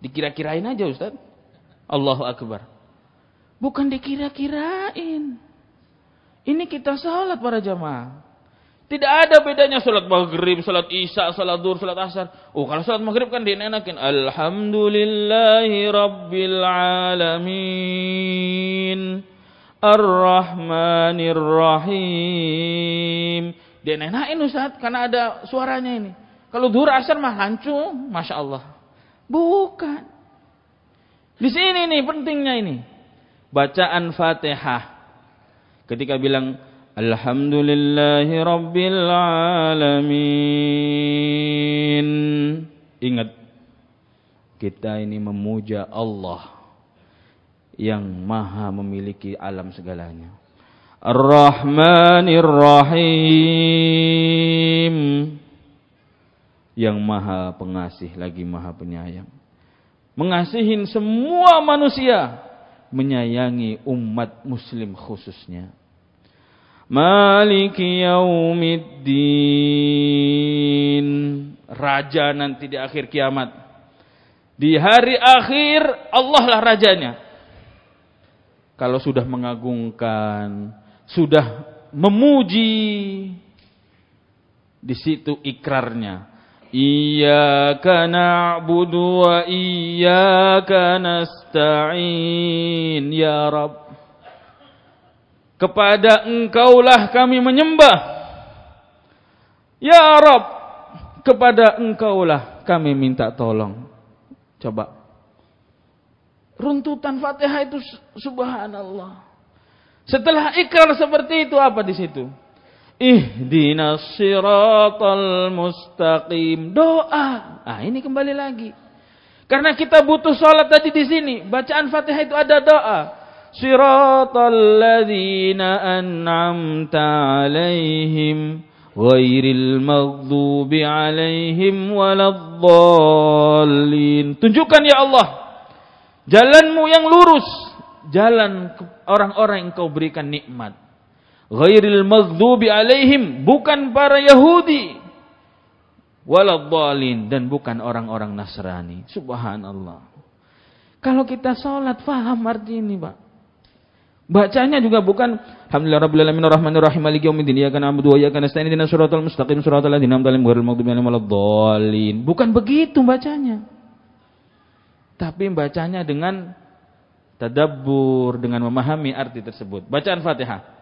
Dikira-kirain aja Ustadz. Allahu Akbar. Bukan dikira-kirain. Ini kita salat para jamaah. Tidak ada bedanya salat maghrib, salat isya, salat dur, salat asar. Oh, kalau salat maghrib kan enakin. Alhamdulillahi rabbil alamin. Ar-Rahmanir Rahim. Dia enakin Ustaz karena ada suaranya ini. Kalau dur asar mah hancur, Masya Allah. Bukan. Di sini nih pentingnya ini. Bacaan Fatihah. Ketika bilang الحمد لله رب العالمين ingat kita ini memuja Allah yang maha memiliki alam segalanya Ar-Rahmanir Rahim yang maha pengasih lagi maha penyayang mengasihin semua manusia menyayangi umat muslim khususnya Malik yaumiddin. Raja nanti di akhir kiamat. Di hari akhir Allah lah rajanya. Kalau sudah mengagungkan, sudah memuji di situ ikrarnya. karena na'budu wa karena stain ya Rabb kepada engkaulah kami menyembah. Ya Rob, kepada engkaulah kami minta tolong. Coba. Runtutan Fatihah itu subhanallah. Setelah ikrar seperti itu apa di situ? Ihdinas siratal mustaqim. Doa. Ah, ini kembali lagi. Karena kita butuh sholat tadi di sini. Bacaan Fatihah itu ada doa. صراط الذين أنعمت عليهم غير المغضوب عليهم ولا الضالين tunjukkan ya Allah jalanmu yang lurus jalan orang-orang yang kau berikan nikmat ghairil maghdubi alaihim bukan para Yahudi waladhalin dan bukan orang-orang Nasrani subhanallah kalau kita sholat faham arti ini Pak Bacanya juga bukan Alhamdulillah Rabbil Alamin Rahmanir Rahim Maliki Yaumiddin Iyyaka na'budu wa iyyaka nasta'in Ihdinash siratal mustaqim siratal ladzina an'amta 'alaihim ghairil maghdubi 'alaihim waladdallin. Bukan begitu bacanya. Tapi bacanya dengan tadabbur, dengan memahami arti tersebut. Bacaan Fatihah.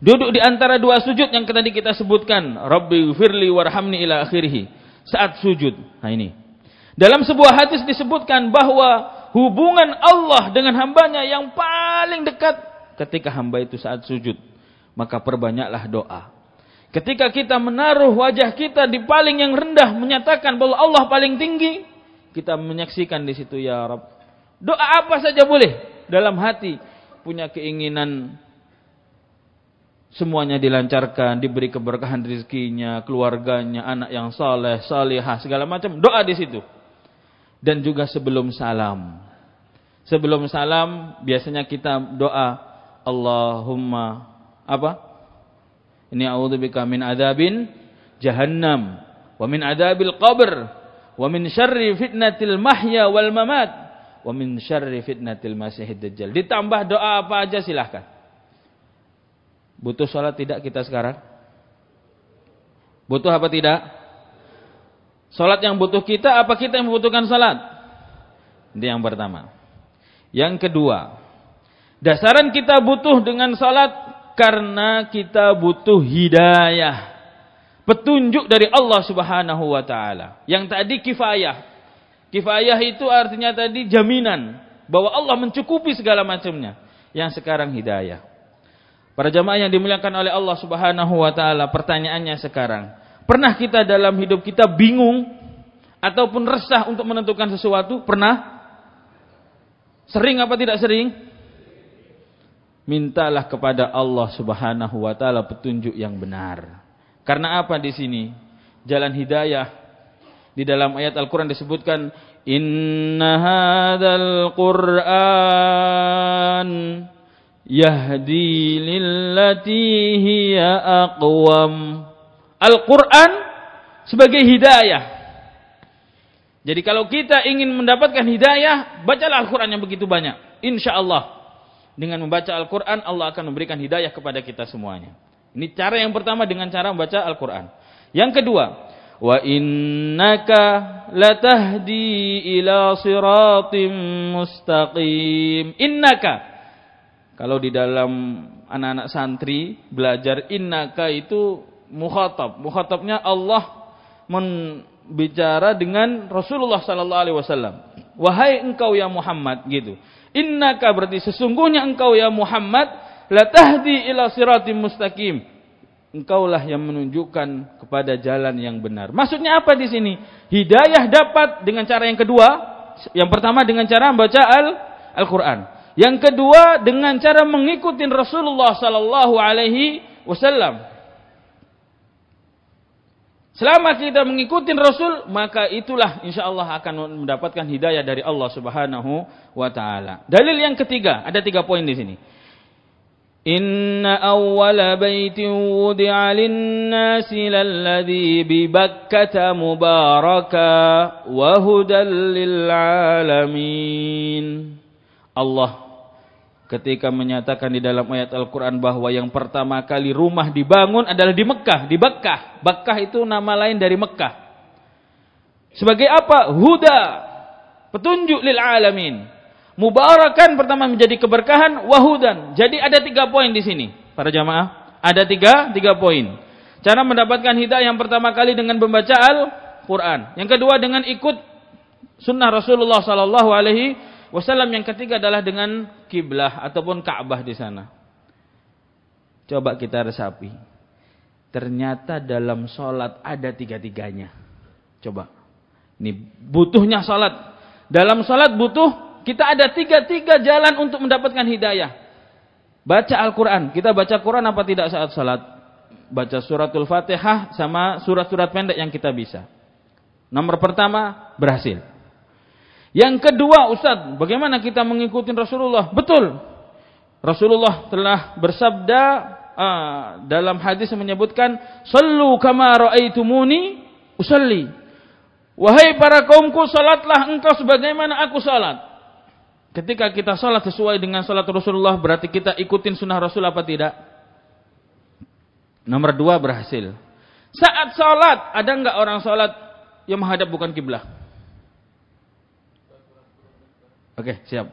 Duduk di antara dua sujud yang tadi kita sebutkan, Rabbi firli warhamni ila akhirih. Saat sujud. Nah ini. Dalam sebuah hadis disebutkan bahwa hubungan Allah dengan hambanya yang paling dekat ketika hamba itu saat sujud. Maka perbanyaklah doa. Ketika kita menaruh wajah kita di paling yang rendah menyatakan bahwa Allah paling tinggi, kita menyaksikan di situ ya Rabb. Doa apa saja boleh dalam hati punya keinginan semuanya dilancarkan, diberi keberkahan rezekinya, keluarganya, anak yang saleh, salihah, segala macam. Doa di situ dan juga sebelum salam. Sebelum salam biasanya kita doa Allahumma apa? Ini a'udzubika min adzabin jahannam wa min adzabil qabr wa min syarri fitnatil mahya wal mamat wa min syarri fitnatil masihid dajjal. Ditambah doa apa aja silahkan. Butuh sholat tidak kita sekarang? Butuh apa tidak? Salat yang butuh kita apa kita yang membutuhkan salat? Ini yang pertama. Yang kedua, dasaran kita butuh dengan salat karena kita butuh hidayah. Petunjuk dari Allah Subhanahu wa taala. Yang tadi kifayah. Kifayah itu artinya tadi jaminan bahwa Allah mencukupi segala macamnya. Yang sekarang hidayah. Para jamaah yang dimuliakan oleh Allah Subhanahu wa taala, pertanyaannya sekarang, Pernah kita dalam hidup kita bingung ataupun resah untuk menentukan sesuatu? Pernah? Sering apa tidak sering? Mintalah kepada Allah Subhanahu wa taala petunjuk yang benar. Karena apa di sini? Jalan hidayah di dalam ayat Al-Qur'an disebutkan inna hadzal qur'an yahdi lillati hiya aqwam Al-Quran sebagai hidayah. Jadi kalau kita ingin mendapatkan hidayah, bacalah Al-Quran yang begitu banyak. Insya Allah. Dengan membaca Al-Quran, Allah akan memberikan hidayah kepada kita semuanya. Ini cara yang pertama dengan cara membaca Al-Quran. Yang kedua, wa innaka latahdi ila siratim mustaqim. Innaka. Kalau di dalam anak-anak santri belajar innaka itu mukhatab. Mukhatabnya Allah membicara dengan Rasulullah sallallahu alaihi wasallam. Wahai engkau ya Muhammad gitu. Innaka berarti sesungguhnya engkau ya Muhammad la tahdi ila siratim mustaqim. Engkaulah yang menunjukkan kepada jalan yang benar. Maksudnya apa di sini? Hidayah dapat dengan cara yang kedua. Yang pertama dengan cara membaca Al-Qur'an. Al yang kedua dengan cara mengikuti Rasulullah sallallahu alaihi wasallam. Selama kita mengikuti Rasul, maka itulah insya Allah akan mendapatkan hidayah dari Allah Subhanahu wa taala. Dalil yang ketiga, ada tiga poin di sini. Inna awwala baitin wudi'a lin-nasi lalladhi bi Bakkata mubaraka wa hudal lil alamin. Allah ketika menyatakan di dalam ayat Al-Quran bahwa yang pertama kali rumah dibangun adalah di Mekah, di Bakkah. Bakkah itu nama lain dari Mekah. Sebagai apa? Huda, petunjuk lil alamin. Mubarakan pertama menjadi keberkahan, wahudan. Jadi ada tiga poin di sini, para jamaah. Ada tiga, tiga poin. Cara mendapatkan hidayah yang pertama kali dengan membaca Al-Quran. Yang kedua dengan ikut sunnah Rasulullah saw Alaihi Yang ketiga adalah dengan kiblah ataupun Ka'bah di sana. Coba kita resapi. Ternyata dalam sholat ada tiga-tiganya. Coba. Ini butuhnya sholat. Dalam sholat butuh kita ada tiga-tiga jalan untuk mendapatkan hidayah. Baca Al-Quran. Kita baca Quran apa tidak saat sholat? Baca suratul fatihah sama surat-surat pendek yang kita bisa. Nomor pertama berhasil. Yang kedua, Ustaz, bagaimana kita mengikuti Rasulullah? Betul. Rasulullah telah bersabda uh, dalam hadis menyebutkan, "Sallu kama raaitumuni usalli." Wahai para kaumku, salatlah engkau sebagaimana aku salat. Ketika kita salat sesuai dengan salat Rasulullah, berarti kita ikutin sunnah Rasul apa tidak? Nomor dua berhasil. Saat salat, ada enggak orang salat yang menghadap bukan kiblat? Oke, siap.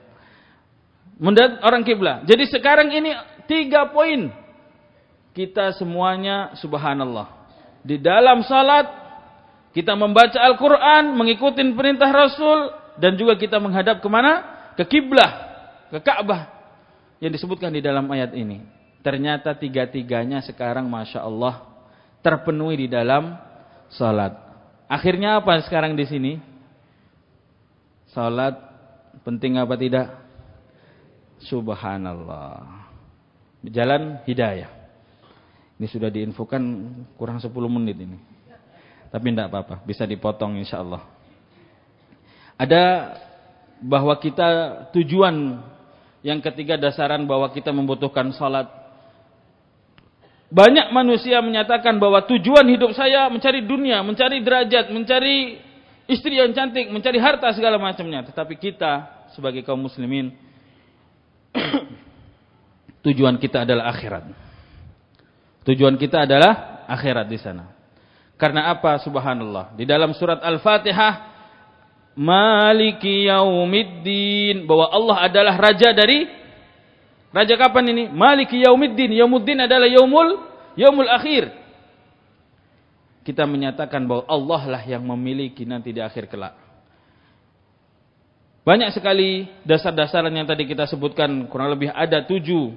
Mendat orang kiblat. Jadi sekarang ini tiga poin. Kita semuanya subhanallah. Di dalam salat kita membaca Al-Qur'an, mengikuti perintah Rasul dan juga kita menghadap ke mana? Ke kiblah, ke Ka'bah yang disebutkan di dalam ayat ini. Ternyata tiga-tiganya sekarang Masya Allah terpenuhi di dalam salat. Akhirnya apa sekarang di sini? Salat Penting apa tidak? Subhanallah. Jalan hidayah. Ini sudah diinfokan kurang 10 menit ini. Tapi tidak apa-apa, bisa dipotong insya Allah. Ada bahwa kita tujuan yang ketiga dasaran bahwa kita membutuhkan salat. Banyak manusia menyatakan bahwa tujuan hidup saya mencari dunia, mencari derajat, mencari istri yang cantik, mencari harta segala macamnya. Tetapi kita sebagai kaum muslimin tujuan kita adalah akhirat. Tujuan kita adalah akhirat di sana. Karena apa? Subhanallah. Di dalam surat Al-Fatihah Maliki yaumiddin bahwa Allah adalah raja dari raja kapan ini? Maliki yaumiddin. Yaumuddin adalah yaumul yaumul akhir. Kita menyatakan bahwa Allah lah yang memiliki nanti di akhir kelak. Banyak sekali dasar-dasaran yang tadi kita sebutkan, kurang lebih ada tujuh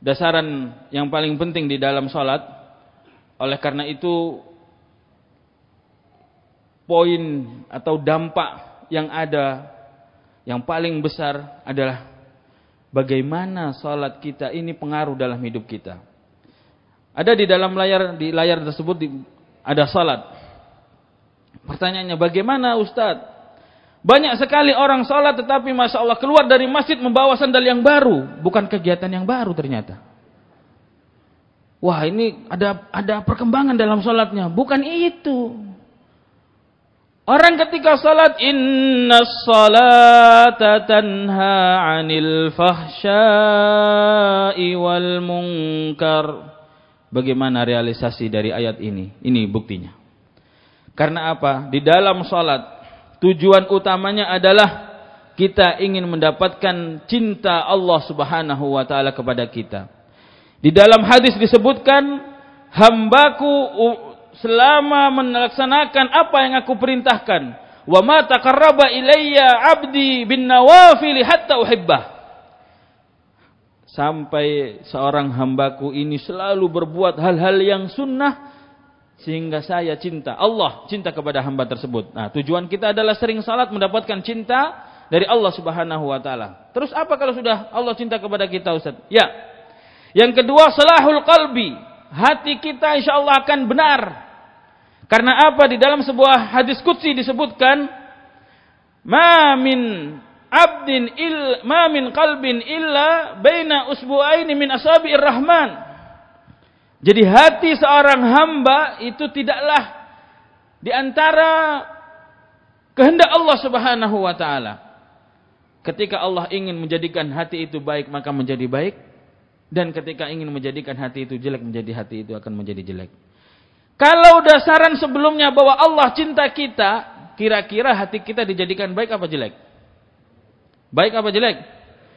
dasaran yang paling penting di dalam sholat. Oleh karena itu, poin atau dampak yang ada yang paling besar adalah bagaimana sholat kita ini pengaruh dalam hidup kita. Ada di dalam layar di layar tersebut ada sholat. Pertanyaannya bagaimana Ustadz banyak sekali orang sholat tetapi Masya Allah keluar dari masjid membawa sandal yang baru. Bukan kegiatan yang baru ternyata. Wah ini ada ada perkembangan dalam sholatnya. Bukan itu. Orang ketika sholat inna salata tanha anil fahsyai wal munkar. Bagaimana realisasi dari ayat ini? Ini buktinya. Karena apa? Di dalam sholat Tujuan utamanya adalah kita ingin mendapatkan cinta Allah Subhanahu wa taala kepada kita. Di dalam hadis disebutkan hambaku selama melaksanakan apa yang aku perintahkan wa ma taqarraba ilayya 'abdi bin nawafil hatta uhibbah. Sampai seorang hambaku ini selalu berbuat hal-hal yang sunnah sehingga saya cinta Allah, cinta kepada hamba tersebut. Nah, tujuan kita adalah sering salat mendapatkan cinta dari Allah Subhanahu wa taala. Terus apa kalau sudah Allah cinta kepada kita, Ustaz? Ya. Yang kedua, salahul qalbi. Hati kita insyaallah akan benar. Karena apa? Di dalam sebuah hadis qudsi disebutkan, "Ma min abdin il ma min qalbin illa baina usbu'aini min asabi'ir rahman." Jadi hati seorang hamba itu tidaklah di antara kehendak Allah Subhanahu wa taala. Ketika Allah ingin menjadikan hati itu baik maka menjadi baik dan ketika ingin menjadikan hati itu jelek menjadi hati itu akan menjadi jelek. Kalau dasaran sebelumnya bahwa Allah cinta kita, kira-kira hati kita dijadikan baik apa jelek? Baik apa jelek?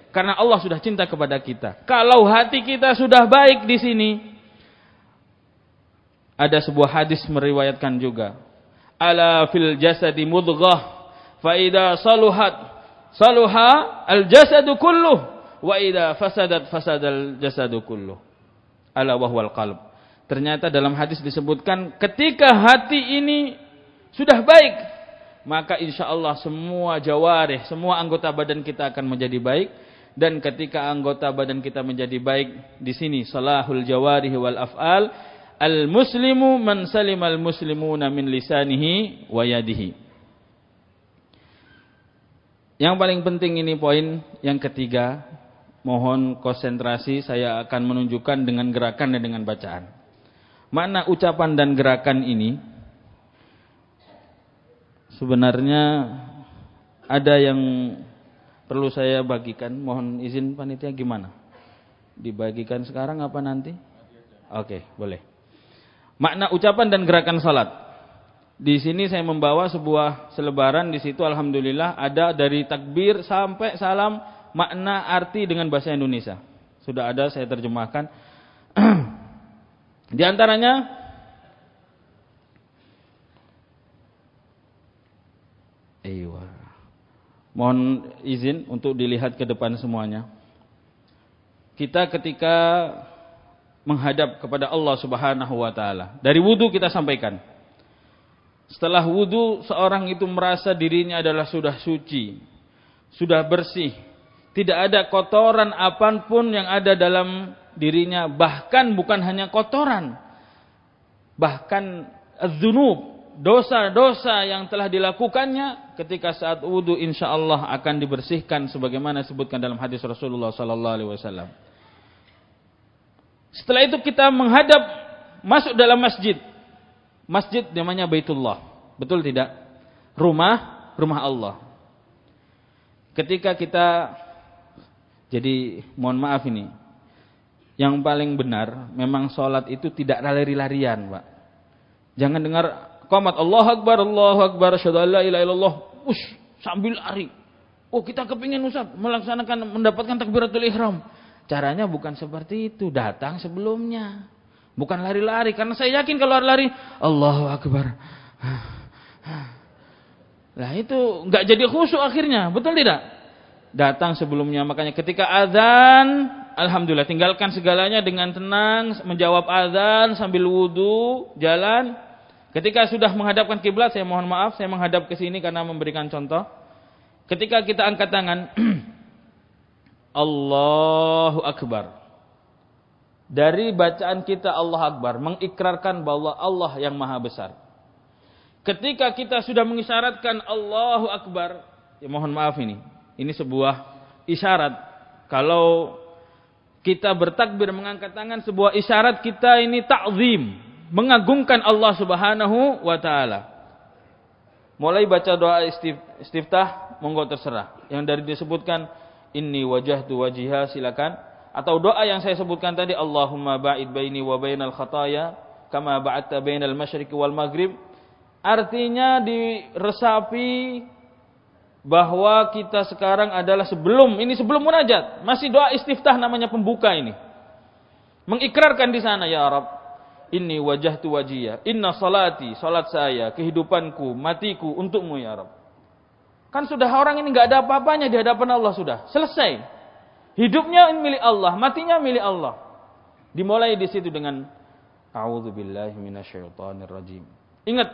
Karena Allah sudah cinta kepada kita. Kalau hati kita sudah baik di sini, ada sebuah hadis meriwayatkan juga ala fil jasadi mudghah fa idza saluhat saluha al jasadu kulluh wa idza fasadat fasadal jasadu kulluh ala wahwal qalb ternyata dalam hadis disebutkan ketika hati ini sudah baik maka insyaallah semua jawarih semua anggota badan kita akan menjadi baik dan ketika anggota badan kita menjadi baik di sini salahul jawarih wal afal Al-muslimu man salim al-muslimuna min lisanihi wa yadihi. Yang paling penting ini poin yang ketiga. Mohon konsentrasi saya akan menunjukkan dengan gerakan dan dengan bacaan. Makna ucapan dan gerakan ini sebenarnya ada yang perlu saya bagikan. Mohon izin panitia gimana? Dibagikan sekarang apa nanti? Oke, okay, boleh. Makna ucapan dan gerakan salat. Di sini saya membawa sebuah selebaran di situ alhamdulillah ada dari takbir sampai salam makna arti dengan bahasa Indonesia. Sudah ada saya terjemahkan. di antaranya Ewa. Mohon izin untuk dilihat ke depan semuanya. Kita ketika menghadap kepada Allah Subhanahu wa taala. Dari wudu kita sampaikan. Setelah wudu seorang itu merasa dirinya adalah sudah suci, sudah bersih, tidak ada kotoran apapun yang ada dalam dirinya, bahkan bukan hanya kotoran. Bahkan az-zunub, dosa-dosa yang telah dilakukannya ketika saat wudu insyaallah akan dibersihkan sebagaimana disebutkan dalam hadis Rasulullah sallallahu alaihi wasallam. Setelah itu kita menghadap masuk dalam masjid. Masjid namanya Baitullah. Betul tidak? Rumah, rumah Allah. Ketika kita jadi mohon maaf ini. Yang paling benar memang sholat itu tidak lari-larian, Pak. Jangan dengar komat Allahu Akbar, Allahu Akbar, asyhadu la ilaha illallah. Ush, sambil lari. Oh, kita kepingin usah melaksanakan mendapatkan takbiratul ihram. Caranya bukan seperti itu, datang sebelumnya. Bukan lari-lari, karena saya yakin kalau lari-lari, Allahu Akbar. Nah itu nggak jadi khusyuk akhirnya, betul tidak? Datang sebelumnya, makanya ketika azan, alhamdulillah tinggalkan segalanya dengan tenang, menjawab azan sambil wudhu, jalan. Ketika sudah menghadapkan kiblat, saya mohon maaf, saya menghadap ke sini karena memberikan contoh. Ketika kita angkat tangan, Allahu Akbar. Dari bacaan kita Allah Akbar mengikrarkan bahwa Allah yang maha besar. Ketika kita sudah mengisyaratkan Allahu Akbar, ya mohon maaf ini. Ini sebuah isyarat. Kalau kita bertakbir mengangkat tangan sebuah isyarat kita ini takzim, mengagungkan Allah Subhanahu wa taala. Mulai baca doa istiftah, monggo terserah. Yang dari disebutkan inni wajahtu wajiha silakan atau doa yang saya sebutkan tadi Allahumma ba'id baini wa bainal khataya kama ba'atta bainal masyriq wal maghrib artinya diresapi bahwa kita sekarang adalah sebelum ini sebelum munajat masih doa istiftah namanya pembuka ini mengikrarkan di sana ya Arab ini wajah tu wajia inna salati salat saya kehidupanku matiku untukmu ya Arab Kan sudah orang ini nggak ada apa-apanya di hadapan Allah sudah. Selesai. Hidupnya milik Allah, matinya milik Allah. Dimulai di situ dengan rajim. rajim Ingat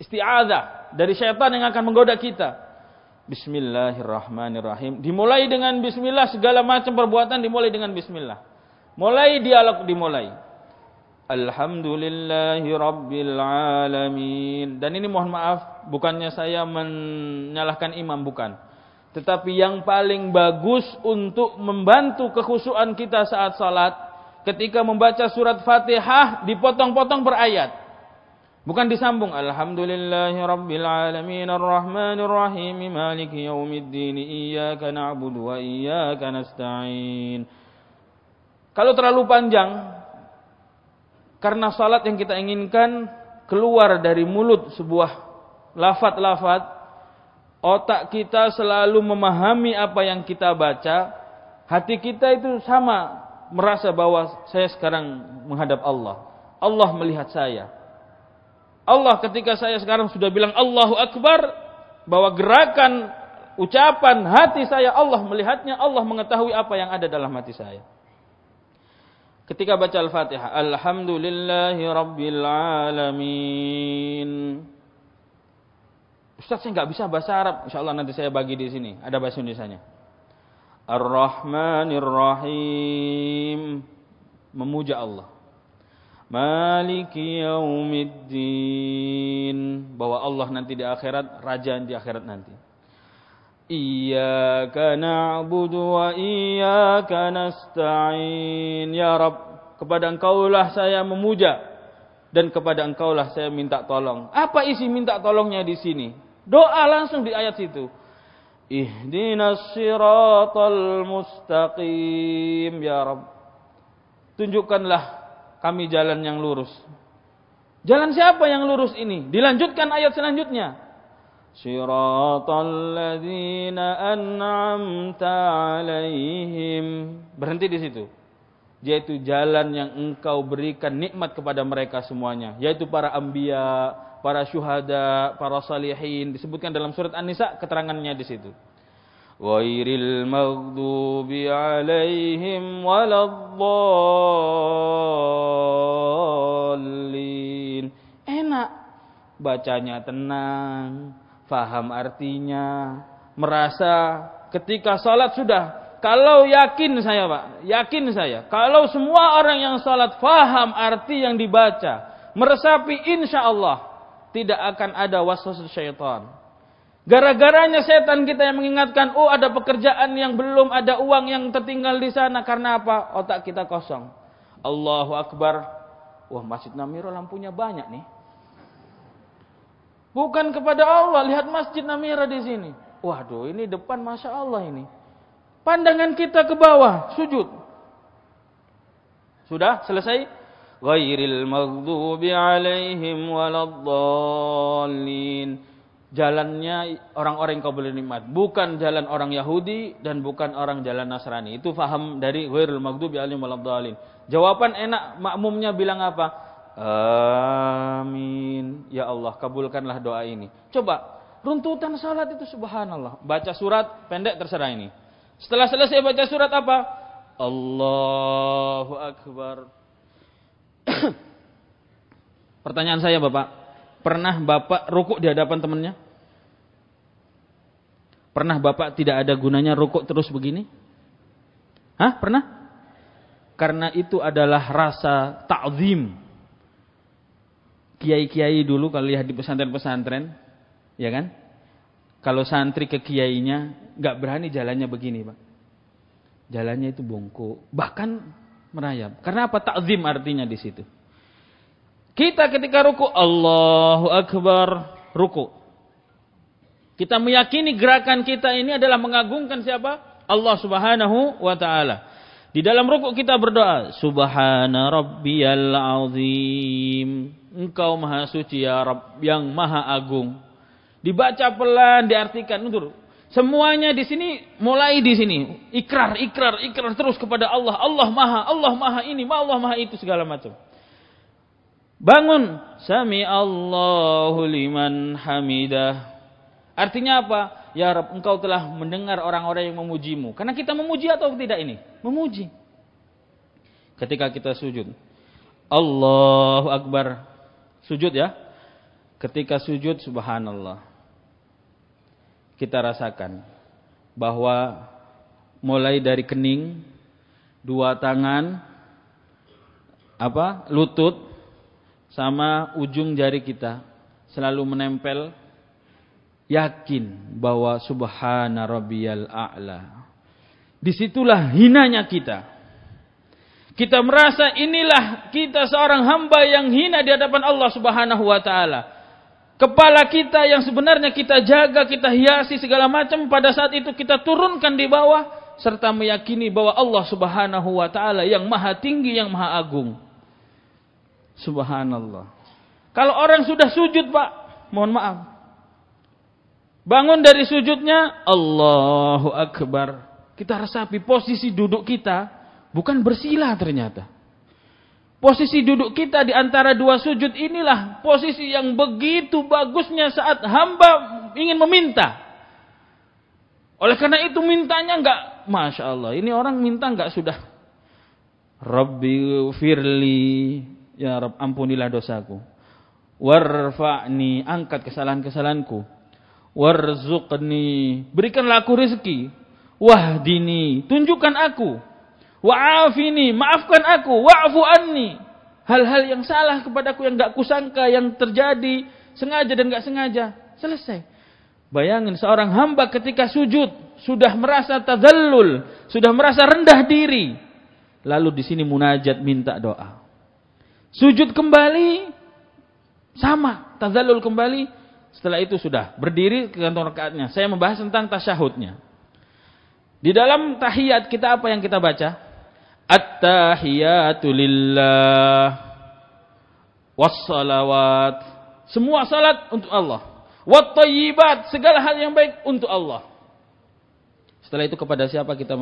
isti'adzah dari syaitan yang akan menggoda kita. Bismillahirrahmanirrahim. Dimulai dengan bismillah segala macam perbuatan dimulai dengan bismillah. Mulai dialog dimulai. Alhamdulillahi Rabbil Alamin. Dan ini mohon maaf, bukannya saya menyalahkan imam, bukan. Tetapi yang paling bagus untuk membantu kekhusyuan kita saat salat, ketika membaca surat Fatihah dipotong-potong per ayat. Bukan disambung Alhamdulillahi Rabbil Alamin ar Rahim Maliki yawmiddin iyaka na'budu wa iyaka nasta'in. Kalau terlalu panjang, karena salat yang kita inginkan keluar dari mulut sebuah lafat-lafat, otak kita selalu memahami apa yang kita baca, hati kita itu sama merasa bahwa saya sekarang menghadap Allah. Allah melihat saya. Allah ketika saya sekarang sudah bilang Allahu Akbar, bahwa gerakan, ucapan hati saya Allah melihatnya, Allah mengetahui apa yang ada dalam hati saya ketika baca Al-Fatihah. Alhamdulillahi Rabbil Alamin. Ustaz saya nggak bisa bahasa Arab. Allah nanti saya bagi di sini. Ada bahasa indonesia Ar-Rahmanir Rahim. Memuja Allah. Maliki yaumiddin. Bahwa Allah nanti di akhirat, raja di akhirat nanti karena na'budu wa karena nasta'in ya Rob, kepada Engkaulah saya memuja dan kepada Engkaulah saya minta tolong. Apa isi minta tolongnya di sini? Doa langsung di ayat situ. Ihdinas siratal mustaqim ya rab Tunjukkanlah kami jalan yang lurus. Jalan siapa yang lurus ini? Dilanjutkan ayat selanjutnya alaihim. berhenti di situ yaitu jalan yang engkau berikan nikmat kepada mereka semuanya yaitu para ambia para syuhada para salihin disebutkan dalam surat An-Nisa keterangannya di situ ghairil maghdubi alaihim waladdallin enak bacanya tenang faham artinya, merasa ketika sholat sudah kalau yakin saya Pak, yakin saya. Kalau semua orang yang sholat faham arti yang dibaca, meresapi insya Allah tidak akan ada waswas syaitan. Gara-garanya setan kita yang mengingatkan, oh ada pekerjaan yang belum, ada uang yang tertinggal di sana. Karena apa? Otak kita kosong. Allahu Akbar. Wah masjid Namiro lampunya banyak nih. Bukan kepada Allah. Lihat Masjid Namira di sini. Waduh, ini depan Masya Allah ini. Pandangan kita ke bawah, sujud. Sudah selesai? Ghairil maghdubi alaihim waladdallin. Jalannya orang-orang yang kau boleh nikmat. Bukan jalan orang Yahudi dan bukan orang jalan Nasrani. Itu faham dari ghairil maghdubi alaihim waladdallin. Jawaban enak makmumnya bilang apa? Amin. Ya Allah, kabulkanlah doa ini. Coba, runtutan salat itu subhanallah. Baca surat, pendek terserah ini. Setelah selesai baca surat apa? Allahu Akbar. Pertanyaan saya Bapak, pernah Bapak rukuk di hadapan temannya? Pernah Bapak tidak ada gunanya rukuk terus begini? Hah, pernah? Karena itu adalah rasa ta'zim kiai-kiai dulu kalau lihat di pesantren-pesantren, ya kan? Kalau santri ke kiainya nggak berani jalannya begini, Pak. Jalannya itu bongkok, bahkan merayap. Karena apa? Takzim artinya di situ. Kita ketika ruku Allahu Akbar ruku. Kita meyakini gerakan kita ini adalah mengagungkan siapa? Allah Subhanahu wa taala. Di dalam rukuk kita berdoa, Subhana rabbiyal azim. Engkau maha suci ya Rabb yang maha agung. Dibaca pelan, diartikan. mundur. Semuanya di sini mulai di sini. Ikrar, ikrar, ikrar terus kepada Allah. Allah maha, Allah maha ini, Allah maha itu segala macam. Bangun. Sami Allahu liman hamidah. Artinya apa? Ya Rab, engkau telah mendengar orang-orang yang memujimu. Karena kita memuji atau tidak ini? Memuji. Ketika kita sujud. Allahu Akbar. Sujud ya. Ketika sujud, subhanallah. Kita rasakan bahwa mulai dari kening, dua tangan, apa lutut, sama ujung jari kita selalu menempel yakin bahwa subhana rabbiyal a'la. Disitulah hinanya kita. Kita merasa inilah kita seorang hamba yang hina di hadapan Allah Subhanahu wa taala. Kepala kita yang sebenarnya kita jaga, kita hiasi segala macam pada saat itu kita turunkan di bawah serta meyakini bahwa Allah Subhanahu wa taala yang maha tinggi, yang maha agung. Subhanallah. Kalau orang sudah sujud, Pak, mohon maaf, Bangun dari sujudnya, Allahu Akbar. Kita resapi posisi duduk kita bukan bersila ternyata. Posisi duduk kita di antara dua sujud inilah posisi yang begitu bagusnya saat hamba ingin meminta. Oleh karena itu mintanya enggak, masya Allah. Ini orang minta enggak sudah. Rabbi firli, ya Rabb ampunilah dosaku. Warfa'ni, angkat kesalahan-kesalahanku warzuqni berikanlah aku rezeki wahdini tunjukkan aku wa'afini maafkan aku wa'fu anni hal-hal yang salah kepadaku yang enggak kusangka yang terjadi sengaja dan enggak sengaja selesai bayangin seorang hamba ketika sujud sudah merasa tazallul sudah merasa rendah diri lalu di sini munajat minta doa sujud kembali sama tazallul kembali setelah itu sudah berdiri ke kantor rakaatnya. Saya membahas tentang tasyahudnya. Di dalam tahiyat kita apa yang kita baca? At-tahiyatu wassalawat Semua salat untuk Allah. wat segala hal yang baik untuk Allah. Setelah itu kepada siapa kita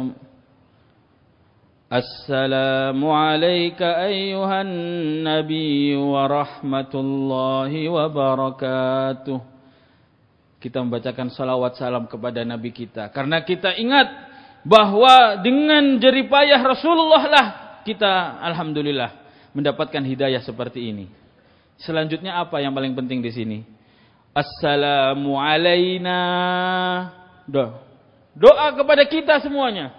السلام عليك أيها النبي ورحمة الله وبركاته kita membacakan salawat salam kepada Nabi kita. Karena kita ingat bahwa dengan jeripayah Rasulullah lah kita alhamdulillah mendapatkan hidayah seperti ini. Selanjutnya apa yang paling penting di sini? Assalamualaikum, Doa. Doa kepada kita semuanya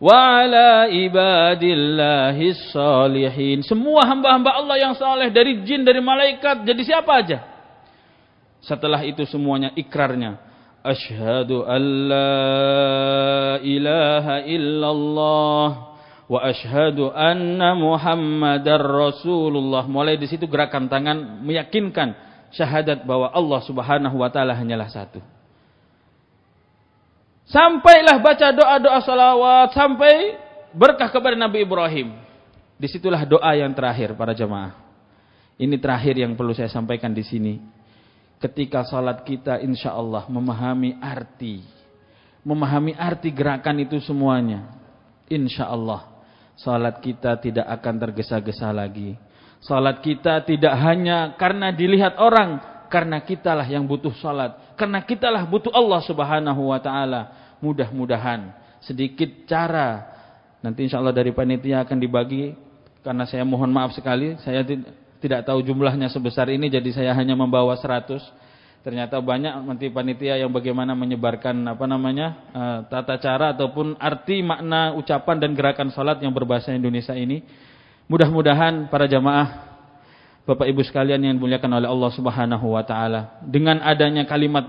wa ibadillahi salihin. Semua hamba-hamba Allah yang saleh dari jin, dari malaikat, jadi siapa aja. Setelah itu semuanya ikrarnya. Ashhadu an la ilaha illallah wa ashadu anna Muhammadar Rasulullah. Mulai di situ gerakan tangan meyakinkan syahadat bahwa Allah Subhanahu wa taala hanyalah satu. Sampailah baca doa-doa salawat sampai berkah kepada Nabi Ibrahim. Disitulah doa yang terakhir para jemaah. Ini terakhir yang perlu saya sampaikan di sini. Ketika salat kita insya Allah memahami arti. Memahami arti gerakan itu semuanya. Insya Allah. Salat kita tidak akan tergesa-gesa lagi. Salat kita tidak hanya karena dilihat orang. Karena kitalah yang butuh salat. Karena kitalah butuh Allah subhanahu wa ta'ala mudah-mudahan sedikit cara nanti insya Allah dari panitia akan dibagi karena saya mohon maaf sekali saya tidak tahu jumlahnya sebesar ini jadi saya hanya membawa 100 ternyata banyak nanti panitia yang bagaimana menyebarkan apa namanya eh, tata cara ataupun arti makna ucapan dan gerakan salat yang berbahasa Indonesia ini mudah-mudahan para jamaah Bapak Ibu sekalian yang dimuliakan oleh Allah Subhanahu wa taala dengan adanya kalimat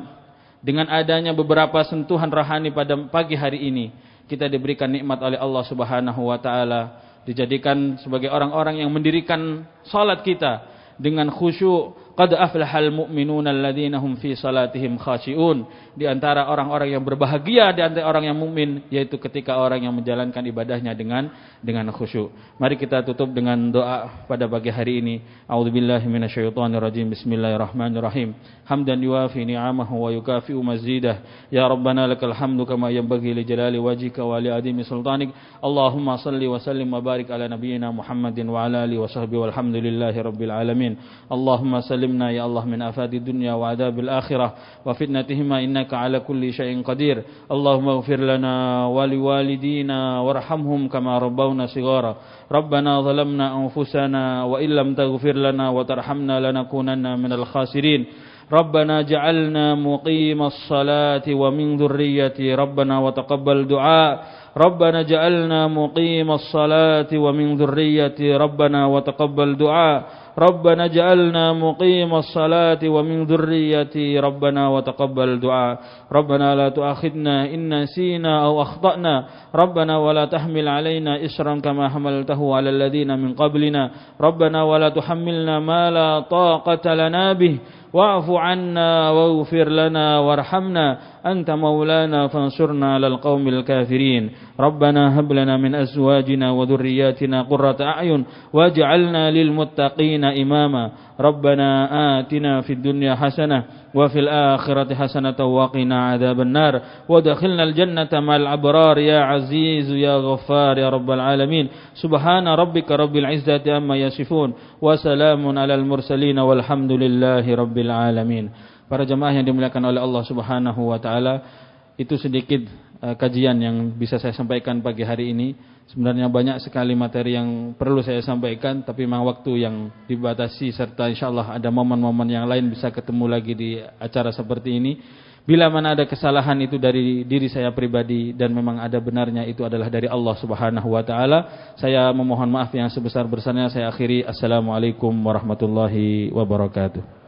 dengan adanya beberapa sentuhan rohani pada pagi hari ini, kita diberikan nikmat oleh Allah Subhanahu wa taala, dijadikan sebagai orang-orang yang mendirikan salat kita dengan khusyuk, Qad aflahal mu'minuna alladzina hum fi salatihim khashi'un. Di antara orang-orang yang berbahagia, di antara orang yang mukmin yaitu ketika orang yang menjalankan ibadahnya dengan dengan khusyuk. Mari kita tutup dengan doa pada pagi hari ini. A'udzubillahi minasyaitonirrajim. Bismillahirrahmanirrahim. Hamdan yuwafi ni'amahu wa yukafi mazidah. Ya Rabbana lakal hamdu kama yanbaghi li jalali wajhika wa li adimi sultanik. Allahumma salli wa sallim wa barik ala nabiyyina Muhammadin wa ala alihi wa sahbihi walhamdulillahi rabbil alamin. Allahumma salli سلمنا يا الله من آفات الدنيا وعذاب الآخرة وفتنتهما إنك على كل شيء قدير اللهم اغفر لنا ولوالدينا وارحمهم كما ربونا صغارا ربنا ظلمنا أنفسنا وإن لم تغفر لنا وترحمنا لنكونن من الخاسرين ربنا جعلنا مقيم الصلاة ومن ذريتي ربنا وتقبل دعاء ربنا جعلنا مقيم الصلاة ومن ذريتي ربنا وتقبل دعاء ربنا اجعلنا مقيم الصلاة ومن ذريتي ربنا وتقبل دعاء ربنا لا تؤاخذنا إن نسينا أو أخطأنا ربنا ولا تحمل علينا إسرا كما حملته على الذين من قبلنا ربنا ولا تحملنا ما لا طاقة لنا به واعف عنا واغفر لنا وارحمنا أنت مولانا فانصرنا على القوم الكافرين ربنا هب لنا من أزواجنا وذرياتنا قرة أعين واجعلنا للمتقين إماما ربنا آتنا في الدنيا حسنة وفي الآخرة حسنة وقنا عذاب النار ودخلنا الجنة مع الأبرار يا عزيز يا غفار يا رب العالمين سبحان ربك رب العزة أما يصفون وسلام على المرسلين والحمد لله رب العالمين Para jemaah yang dimuliakan oleh Allah Subhanahu wa taala, itu sedikit kajian yang bisa saya sampaikan pagi hari ini. Sebenarnya banyak sekali materi yang perlu saya sampaikan, tapi memang waktu yang dibatasi serta insya Allah ada momen-momen yang lain bisa ketemu lagi di acara seperti ini. Bila mana ada kesalahan itu dari diri saya pribadi dan memang ada benarnya itu adalah dari Allah Subhanahu wa taala. Saya memohon maaf yang sebesar-besarnya. Saya akhiri. Assalamualaikum warahmatullahi wabarakatuh.